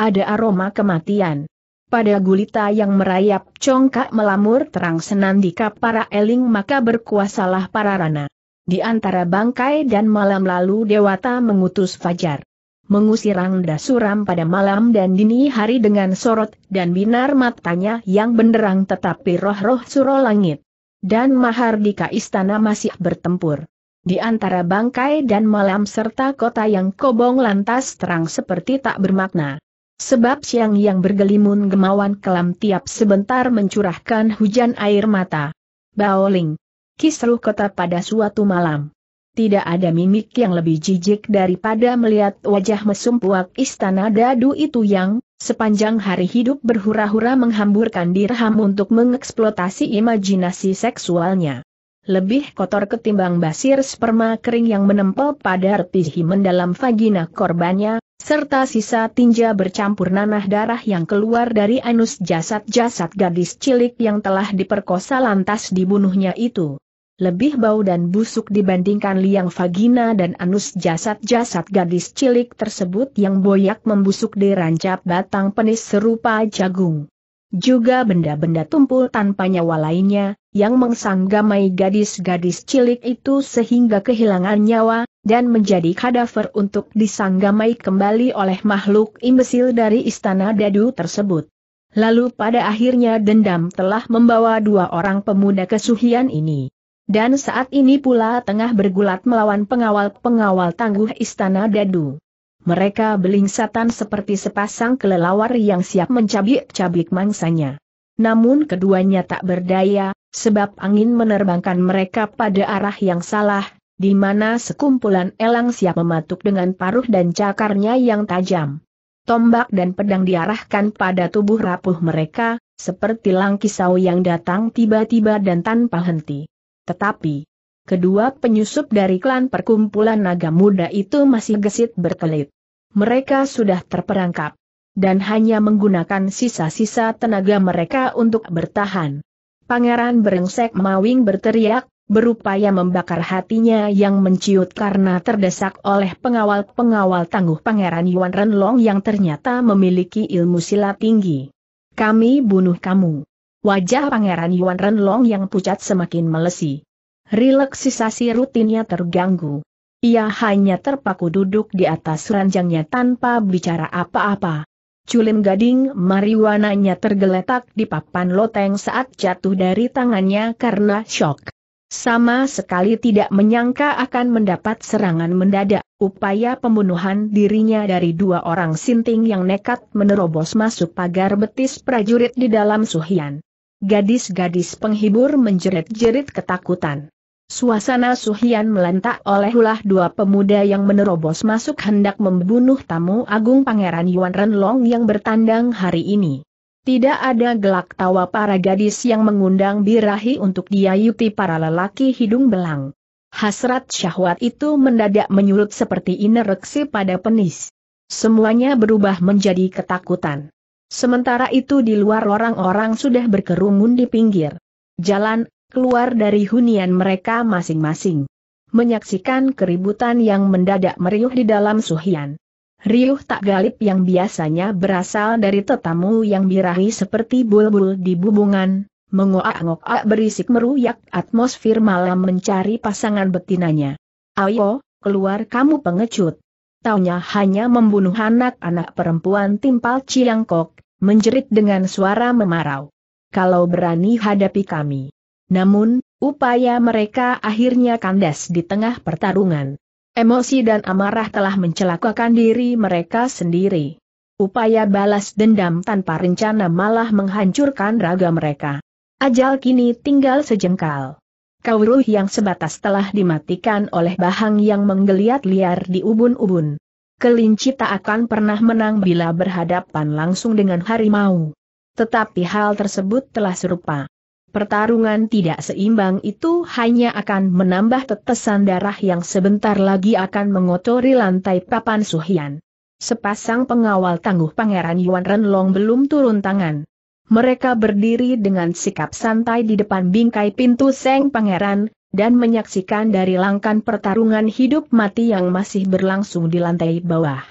Ada aroma kematian. Pada gulita yang merayap congkak melamur terang senandika para eling maka berkuasalah para rana. Di antara bangkai dan malam lalu Dewata mengutus Fajar. Mengusir Rangda Suram pada malam dan dini hari dengan sorot dan binar matanya yang benderang tetapi roh-roh suro langit dan Mahardika Istana masih bertempur. Di antara bangkai dan malam serta kota yang kobong lantas terang seperti tak bermakna. Sebab siang yang bergelimun gemawan kelam tiap sebentar mencurahkan hujan air mata. Baoling. Kisruh kota pada suatu malam. Tidak ada mimik yang lebih jijik daripada melihat wajah mesum puak istana dadu itu yang, sepanjang hari hidup berhura-hura menghamburkan dirham untuk mengeksploitasi imajinasi seksualnya. Lebih kotor ketimbang basir sperma kering yang menempel pada retihi mendalam vagina korbannya, serta sisa tinja bercampur nanah darah yang keluar dari anus jasad-jasad gadis cilik yang telah diperkosa lantas dibunuhnya itu lebih bau dan busuk dibandingkan liang vagina dan anus jasad-jasad gadis cilik tersebut yang boyak membusuk di rancap batang penis serupa jagung. Juga benda-benda tumpul tanpa nyawa lainnya, yang mengsanggamai gadis-gadis cilik itu sehingga kehilangan nyawa, dan menjadi kadaver untuk disanggamai kembali oleh makhluk imbesil dari istana dadu tersebut. Lalu pada akhirnya dendam telah membawa dua orang pemuda kesuhian ini. Dan saat ini pula tengah bergulat melawan pengawal-pengawal tangguh istana dadu. Mereka belingsatan seperti sepasang kelelawar yang siap mencabik-cabik mangsanya. Namun keduanya tak berdaya, sebab angin menerbangkan mereka pada arah yang salah, di mana sekumpulan elang siap mematuk dengan paruh dan cakarnya yang tajam. Tombak dan pedang diarahkan pada tubuh rapuh mereka, seperti langkisau yang datang tiba-tiba dan tanpa henti. Tetapi, kedua penyusup dari klan perkumpulan naga muda itu masih gesit berkelit. Mereka sudah terperangkap. Dan hanya menggunakan sisa-sisa tenaga mereka untuk bertahan. Pangeran berengsek mawing berteriak, berupaya membakar hatinya yang menciut karena terdesak oleh pengawal-pengawal tangguh Pangeran Yuan Renlong yang ternyata memiliki ilmu silat tinggi. Kami bunuh kamu. Wajah Pangeran Yuan Renlong yang pucat semakin melesi. Relaksisasi rutinnya terganggu. Ia hanya terpaku duduk di atas ranjangnya tanpa bicara apa-apa. Culin gading mariwananya tergeletak di papan loteng saat jatuh dari tangannya karena shock. Sama sekali tidak menyangka akan mendapat serangan mendadak, upaya pembunuhan dirinya dari dua orang sinting yang nekat menerobos masuk pagar betis prajurit di dalam Suhian. Gadis-gadis penghibur menjerit-jerit ketakutan. Suasana Suhian melentak oleh ulah dua pemuda yang menerobos masuk hendak membunuh tamu agung Pangeran Yuan Renlong yang bertandang hari ini. Tidak ada gelak tawa para gadis yang mengundang birahi untuk diayuti para lelaki hidung belang. Hasrat syahwat itu mendadak menyulut seperti inereksi pada penis. Semuanya berubah menjadi ketakutan. Sementara itu di luar orang-orang sudah berkerumun di pinggir jalan, keluar dari hunian mereka masing-masing. Menyaksikan keributan yang mendadak meriuh di dalam Suhian. Riuh tak galip yang biasanya berasal dari tetamu yang birahi seperti bulbul di bubungan, menguak ngoak berisik meruyak atmosfer malam mencari pasangan betinanya. Ayo, keluar kamu pengecut. Taunya hanya membunuh anak-anak perempuan timpal Ciangkok, menjerit dengan suara memarau. Kalau berani hadapi kami. Namun, upaya mereka akhirnya kandas di tengah pertarungan. Emosi dan amarah telah mencelakakan diri mereka sendiri. Upaya balas dendam tanpa rencana malah menghancurkan raga mereka. Ajal kini tinggal sejengkal. Kauruh yang sebatas telah dimatikan oleh bahang yang menggeliat liar di ubun-ubun kelinci tak akan pernah menang bila berhadapan langsung dengan harimau. Tetapi hal tersebut telah serupa. Pertarungan tidak seimbang itu hanya akan menambah tetesan darah yang sebentar lagi akan mengotori lantai papan suhian. Sepasang pengawal tangguh Pangeran Yuan Renlong belum turun tangan. Mereka berdiri dengan sikap santai di depan bingkai pintu Seng Pangeran, dan menyaksikan dari langkan pertarungan hidup mati yang masih berlangsung di lantai bawah.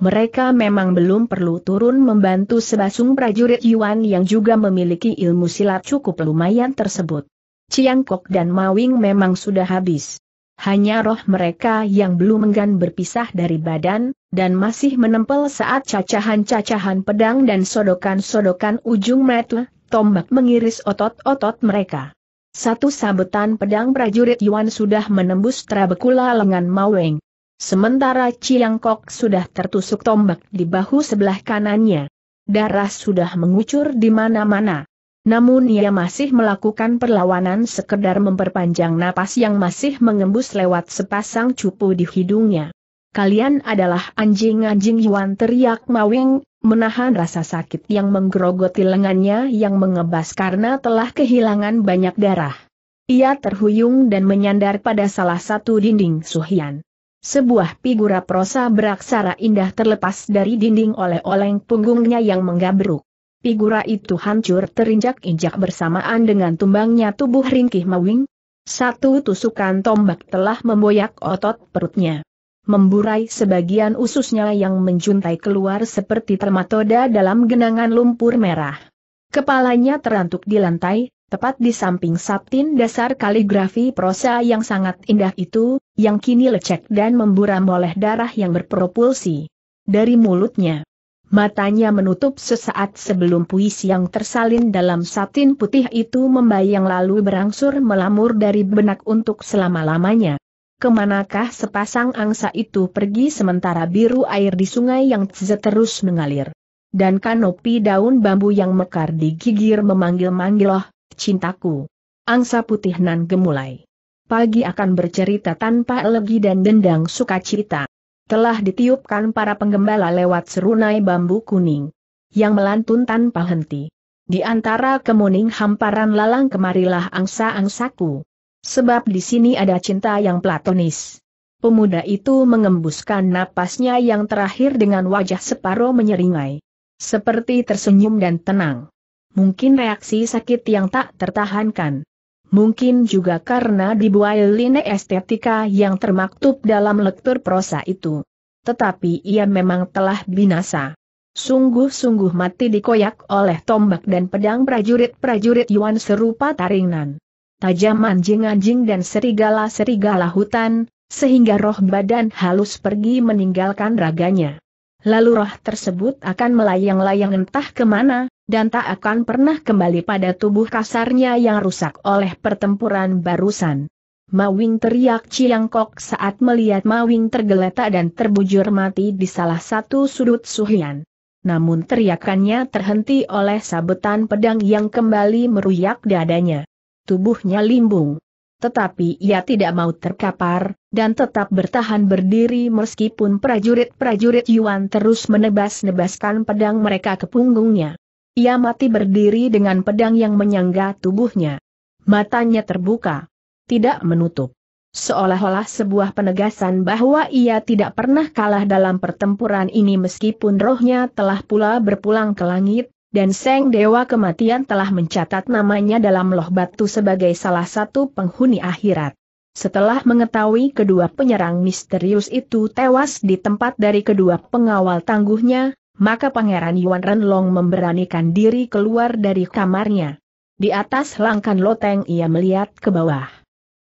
Mereka memang belum perlu turun membantu sebasung prajurit Yuan yang juga memiliki ilmu silat cukup lumayan tersebut. Ciangkok dan Mawing memang sudah habis. Hanya roh mereka yang belum enggan berpisah dari badan, dan masih menempel saat cacahan-cacahan pedang dan sodokan-sodokan ujung metu, tombak mengiris otot-otot mereka. Satu sabetan pedang prajurit Yuan sudah menembus terabekula lengan Maweng. Sementara Chiang Kok sudah tertusuk tombak di bahu sebelah kanannya. Darah sudah mengucur di mana-mana. Namun ia masih melakukan perlawanan sekedar memperpanjang napas yang masih mengembus lewat sepasang cupu di hidungnya kalian adalah anjing-anjing Yuan teriak Maweng, menahan rasa sakit yang menggerogoti lengannya yang mengebas karena telah kehilangan banyak darah. Ia terhuyung dan menyandar pada salah satu dinding Suhian. Sebuah figura prosa beraksara indah terlepas dari dinding oleh oleng punggungnya yang menggabruk. Figura itu hancur terinjak-injak bersamaan dengan tumbangnya tubuh ringkih Mawing. Satu tusukan tombak telah memboyak otot perutnya memburai sebagian ususnya yang menjuntai keluar seperti termatoda dalam genangan lumpur merah. Kepalanya terantuk di lantai, tepat di samping saptin dasar kaligrafi prosa yang sangat indah itu, yang kini lecek dan memburam oleh darah yang berpropulsi. Dari mulutnya, matanya menutup sesaat sebelum puisi yang tersalin dalam satin putih itu membayang lalu berangsur melamur dari benak untuk selama-lamanya kemanakah sepasang angsa itu pergi sementara biru air di sungai yang Tze terus mengalir. Dan kanopi daun bambu yang mekar digigir memanggil-manggil oh, cintaku. Angsa putih nan gemulai. Pagi akan bercerita tanpa elegi dan dendang sukacita. Telah ditiupkan para penggembala lewat serunai bambu kuning. Yang melantun tanpa henti. Di antara kemuning hamparan lalang kemarilah angsa-angsaku. Sebab di sini ada cinta yang platonis. Pemuda itu mengembuskan napasnya yang terakhir dengan wajah separuh menyeringai. Seperti tersenyum dan tenang. Mungkin reaksi sakit yang tak tertahankan. Mungkin juga karena dibuai line estetika yang termaktub dalam lektur prosa itu. Tetapi ia memang telah binasa. Sungguh-sungguh mati dikoyak oleh tombak dan pedang prajurit-prajurit Yuan serupa taringan tajam anjing-anjing dan serigala-serigala hutan, sehingga roh badan halus pergi meninggalkan raganya. Lalu roh tersebut akan melayang-layang entah kemana, dan tak akan pernah kembali pada tubuh kasarnya yang rusak oleh pertempuran barusan. Mawing teriak Ciang saat melihat Mawing tergeletak dan terbujur mati di salah satu sudut Suhian. Namun teriakannya terhenti oleh sabetan pedang yang kembali meruyak dadanya tubuhnya limbung. Tetapi ia tidak mau terkapar, dan tetap bertahan berdiri meskipun prajurit-prajurit Yuan terus menebas-nebaskan pedang mereka ke punggungnya. Ia mati berdiri dengan pedang yang menyangga tubuhnya. Matanya terbuka. Tidak menutup. Seolah-olah sebuah penegasan bahwa ia tidak pernah kalah dalam pertempuran ini meskipun rohnya telah pula berpulang ke langit, dan Seng Dewa Kematian telah mencatat namanya dalam loh batu sebagai salah satu penghuni akhirat. Setelah mengetahui kedua penyerang misterius itu tewas di tempat dari kedua pengawal tangguhnya, maka Pangeran Yuan Renlong memberanikan diri keluar dari kamarnya. Di atas langkan loteng ia melihat ke bawah.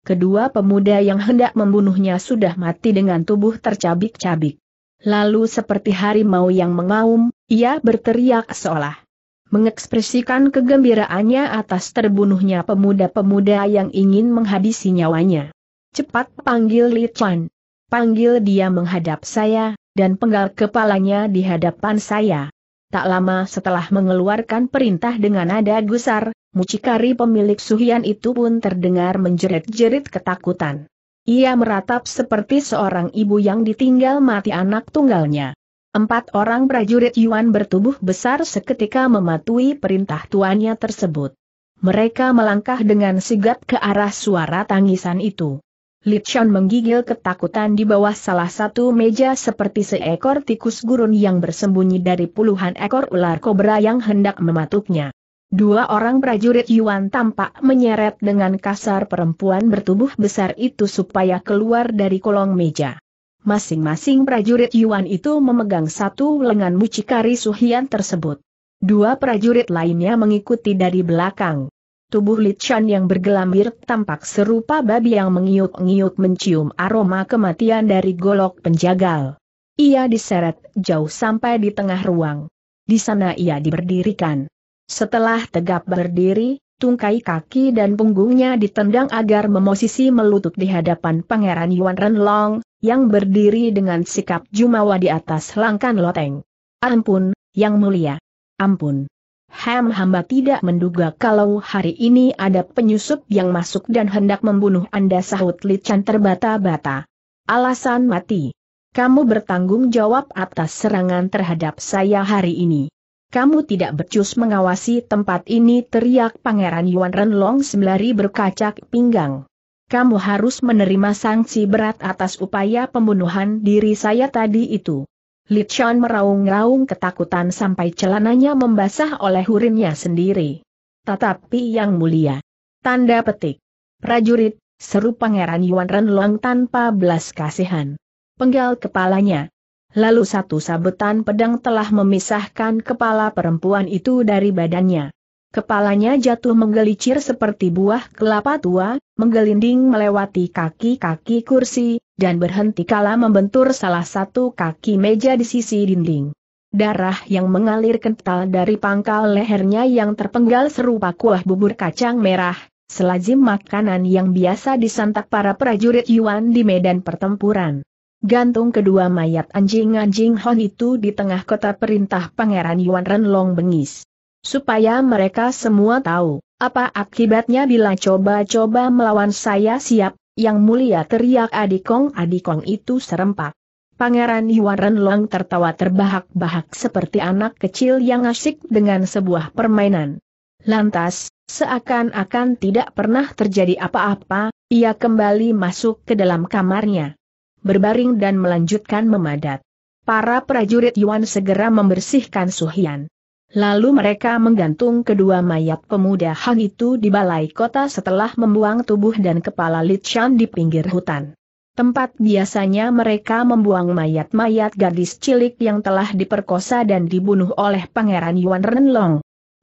Kedua pemuda yang hendak membunuhnya sudah mati dengan tubuh tercabik-cabik. Lalu seperti harimau yang mengaum, ia berteriak seolah mengekspresikan kegembiraannya atas terbunuhnya pemuda-pemuda yang ingin menghabisi nyawanya. Cepat panggil Li Chuan. Panggil dia menghadap saya, dan penggal kepalanya di hadapan saya. Tak lama setelah mengeluarkan perintah dengan nada gusar, mucikari pemilik Suhian itu pun terdengar menjerit-jerit ketakutan. Ia meratap seperti seorang ibu yang ditinggal mati anak tunggalnya. Empat orang prajurit Yuan bertubuh besar seketika mematuhi perintah tuannya tersebut. Mereka melangkah dengan sigap ke arah suara tangisan itu. Li Lipshan menggigil ketakutan di bawah salah satu meja seperti seekor tikus gurun yang bersembunyi dari puluhan ekor ular kobra yang hendak mematuknya. Dua orang prajurit Yuan tampak menyeret dengan kasar perempuan bertubuh besar itu supaya keluar dari kolong meja. Masing-masing prajurit Yuan itu memegang satu lengan mucikari Suhian tersebut. Dua prajurit lainnya mengikuti dari belakang. Tubuh Lichan yang bergelambir tampak serupa babi yang mengiuk-ngiuk mencium aroma kematian dari golok penjagal. Ia diseret jauh sampai di tengah ruang. Di sana ia diberdirikan. Setelah tegap berdiri, tungkai kaki dan punggungnya ditendang agar memosisi melutut di hadapan Pangeran Yuan Renlong, yang berdiri dengan sikap jumawa di atas langkan loteng. Ampun, yang mulia. Ampun. Ham hamba tidak menduga kalau hari ini ada penyusup yang masuk dan hendak membunuh Anda sahut Lican terbata-bata. Alasan mati. Kamu bertanggung jawab atas serangan terhadap saya hari ini. Kamu tidak becus mengawasi tempat ini teriak Pangeran Yuan Renlong sembari berkacak pinggang kamu harus menerima sanksi berat atas upaya pembunuhan diri saya tadi itu. Li meraung-raung ketakutan sampai celananya membasah oleh urinnya sendiri. Tetapi yang mulia. Tanda petik. Prajurit, seru pangeran Yuan Renlong tanpa belas kasihan. Penggal kepalanya. Lalu satu sabetan pedang telah memisahkan kepala perempuan itu dari badannya. Kepalanya jatuh menggelicir seperti buah kelapa tua, menggelinding melewati kaki-kaki kursi, dan berhenti kala membentur salah satu kaki meja di sisi dinding. Darah yang mengalir kental dari pangkal lehernya yang terpenggal serupa kuah bubur kacang merah, selajim makanan yang biasa disantap para prajurit Yuan di medan pertempuran. Gantung kedua mayat anjing-anjing Hon itu di tengah kota perintah Pangeran Yuan Renlong bengis supaya mereka semua tahu, apa akibatnya bila coba-coba melawan saya siap, yang mulia teriak adikong adikong itu serempak. Pangeran Yuan Renlong tertawa terbahak-bahak seperti anak kecil yang asyik dengan sebuah permainan. Lantas, seakan-akan tidak pernah terjadi apa-apa, ia kembali masuk ke dalam kamarnya. Berbaring dan melanjutkan memadat. Para prajurit Yuan segera membersihkan Suhian. Lalu mereka menggantung kedua mayat pemuda Hang itu di balai kota setelah membuang tubuh dan kepala Li Chan di pinggir hutan. Tempat biasanya mereka membuang mayat-mayat gadis cilik yang telah diperkosa dan dibunuh oleh Pangeran Yuan Renlong.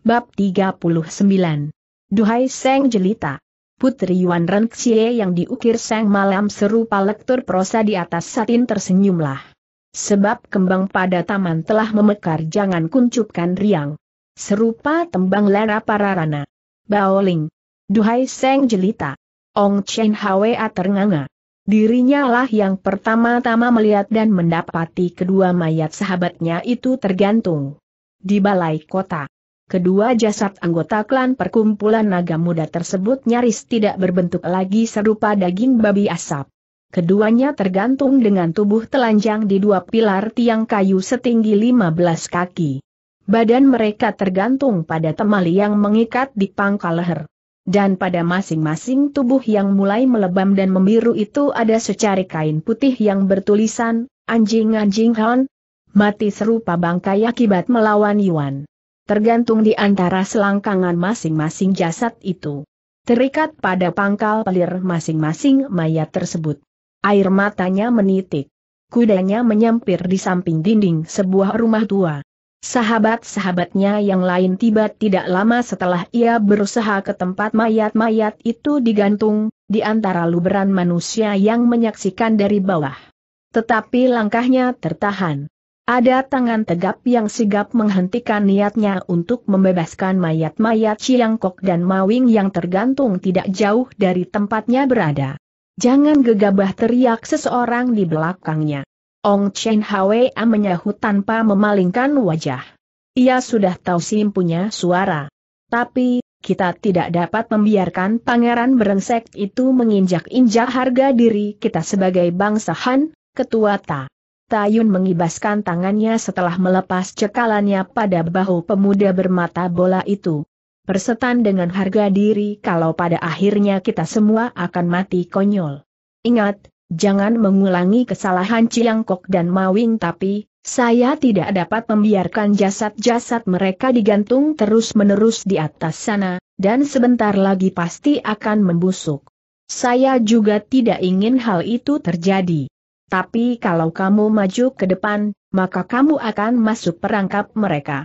Bab 39 Duhai Seng Jelita Putri Yuan Renxie yang diukir Seng malam serupa lektur prosa di atas satin tersenyumlah. Sebab kembang pada taman telah memekar jangan kuncupkan riang. Serupa tembang lera para rana. Baoling. Duhai Seng Jelita. Ong Chen Hwa ternganga. Dirinya lah yang pertama-tama melihat dan mendapati kedua mayat sahabatnya itu tergantung. Di balai kota. Kedua jasad anggota klan perkumpulan naga muda tersebut nyaris tidak berbentuk lagi serupa daging babi asap. Keduanya tergantung dengan tubuh telanjang di dua pilar tiang kayu setinggi 15 kaki. Badan mereka tergantung pada temali yang mengikat di pangkal leher. Dan pada masing-masing tubuh yang mulai melebam dan membiru itu ada secari kain putih yang bertulisan, anjing-anjing Hon, mati serupa bangkai akibat melawan Yuan. Tergantung di antara selangkangan masing-masing jasad itu. Terikat pada pangkal pelir masing-masing mayat tersebut. Air matanya menitik. Kudanya menyampir di samping dinding sebuah rumah tua. Sahabat-sahabatnya yang lain tiba tidak lama setelah ia berusaha ke tempat mayat-mayat itu digantung, di antara luberan manusia yang menyaksikan dari bawah. Tetapi langkahnya tertahan. Ada tangan tegap yang sigap menghentikan niatnya untuk membebaskan mayat-mayat Ciangkok dan Mawing yang tergantung tidak jauh dari tempatnya berada. Jangan gegabah teriak seseorang di belakangnya. Ong Chen Hwa menyahut tanpa memalingkan wajah. Ia sudah tahu Sim punya suara. Tapi, kita tidak dapat membiarkan pangeran berengsek itu menginjak-injak harga diri kita sebagai bangsa Han, ketua Ta. Tayun mengibaskan tangannya setelah melepas cekalannya pada bahu pemuda bermata bola itu. Persetan dengan harga diri kalau pada akhirnya kita semua akan mati konyol. Ingat, jangan mengulangi kesalahan Ciangkok dan Mawing tapi, saya tidak dapat membiarkan jasad-jasad mereka digantung terus-menerus di atas sana, dan sebentar lagi pasti akan membusuk. Saya juga tidak ingin hal itu terjadi. Tapi kalau kamu maju ke depan, maka kamu akan masuk perangkap mereka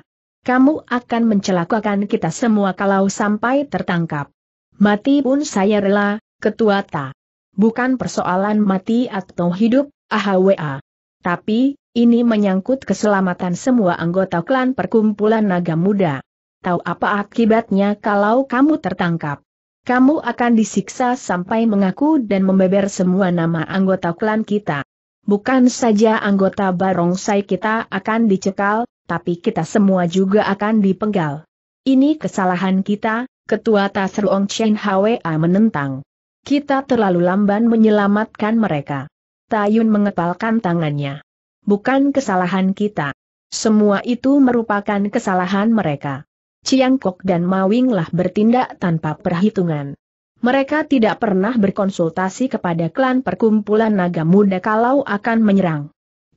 kamu akan mencelakakan kita semua kalau sampai tertangkap. Mati pun saya rela, ketua ta. Bukan persoalan mati atau hidup, AHWA. Tapi, ini menyangkut keselamatan semua anggota klan perkumpulan naga muda. Tahu apa akibatnya kalau kamu tertangkap? Kamu akan disiksa sampai mengaku dan membeber semua nama anggota klan kita. Bukan saja anggota barongsai kita akan dicekal, tapi kita semua juga akan dipenggal. Ini kesalahan kita, Ketua Tasruong Chen Hwa menentang. Kita terlalu lamban menyelamatkan mereka. Tayun mengepalkan tangannya. Bukan kesalahan kita. Semua itu merupakan kesalahan mereka. Chiang Kok dan Mawinglah bertindak tanpa perhitungan. Mereka tidak pernah berkonsultasi kepada klan perkumpulan naga muda kalau akan menyerang.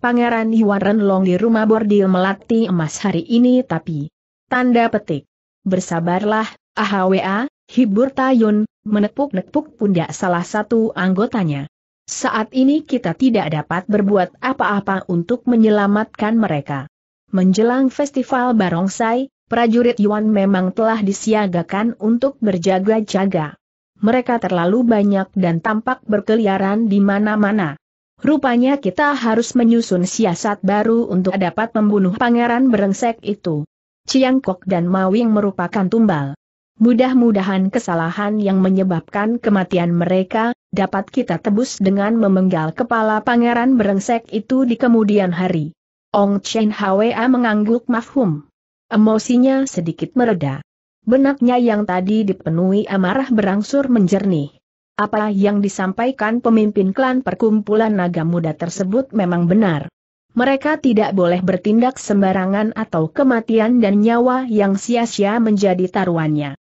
Pangeran Yuan Renlong di rumah bordil melati emas hari ini tapi... Tanda petik. Bersabarlah, AHWA, hibur Tayun, menepuk-nepuk pundak salah satu anggotanya. Saat ini kita tidak dapat berbuat apa-apa untuk menyelamatkan mereka. Menjelang festival barongsai, prajurit Yuan memang telah disiagakan untuk berjaga-jaga. Mereka terlalu banyak dan tampak berkeliaran di mana-mana. Rupanya kita harus menyusun siasat baru untuk dapat membunuh pangeran berengsek itu. Kok dan Mawing merupakan tumbal. Mudah-mudahan kesalahan yang menyebabkan kematian mereka, dapat kita tebus dengan memenggal kepala pangeran berengsek itu di kemudian hari. Ong Chen Hwa mengangguk mafhum. Emosinya sedikit mereda. Benaknya yang tadi dipenuhi amarah berangsur menjernih. Apa yang disampaikan pemimpin klan perkumpulan naga muda tersebut memang benar. Mereka tidak boleh bertindak sembarangan atau kematian dan nyawa yang sia-sia menjadi taruhannya.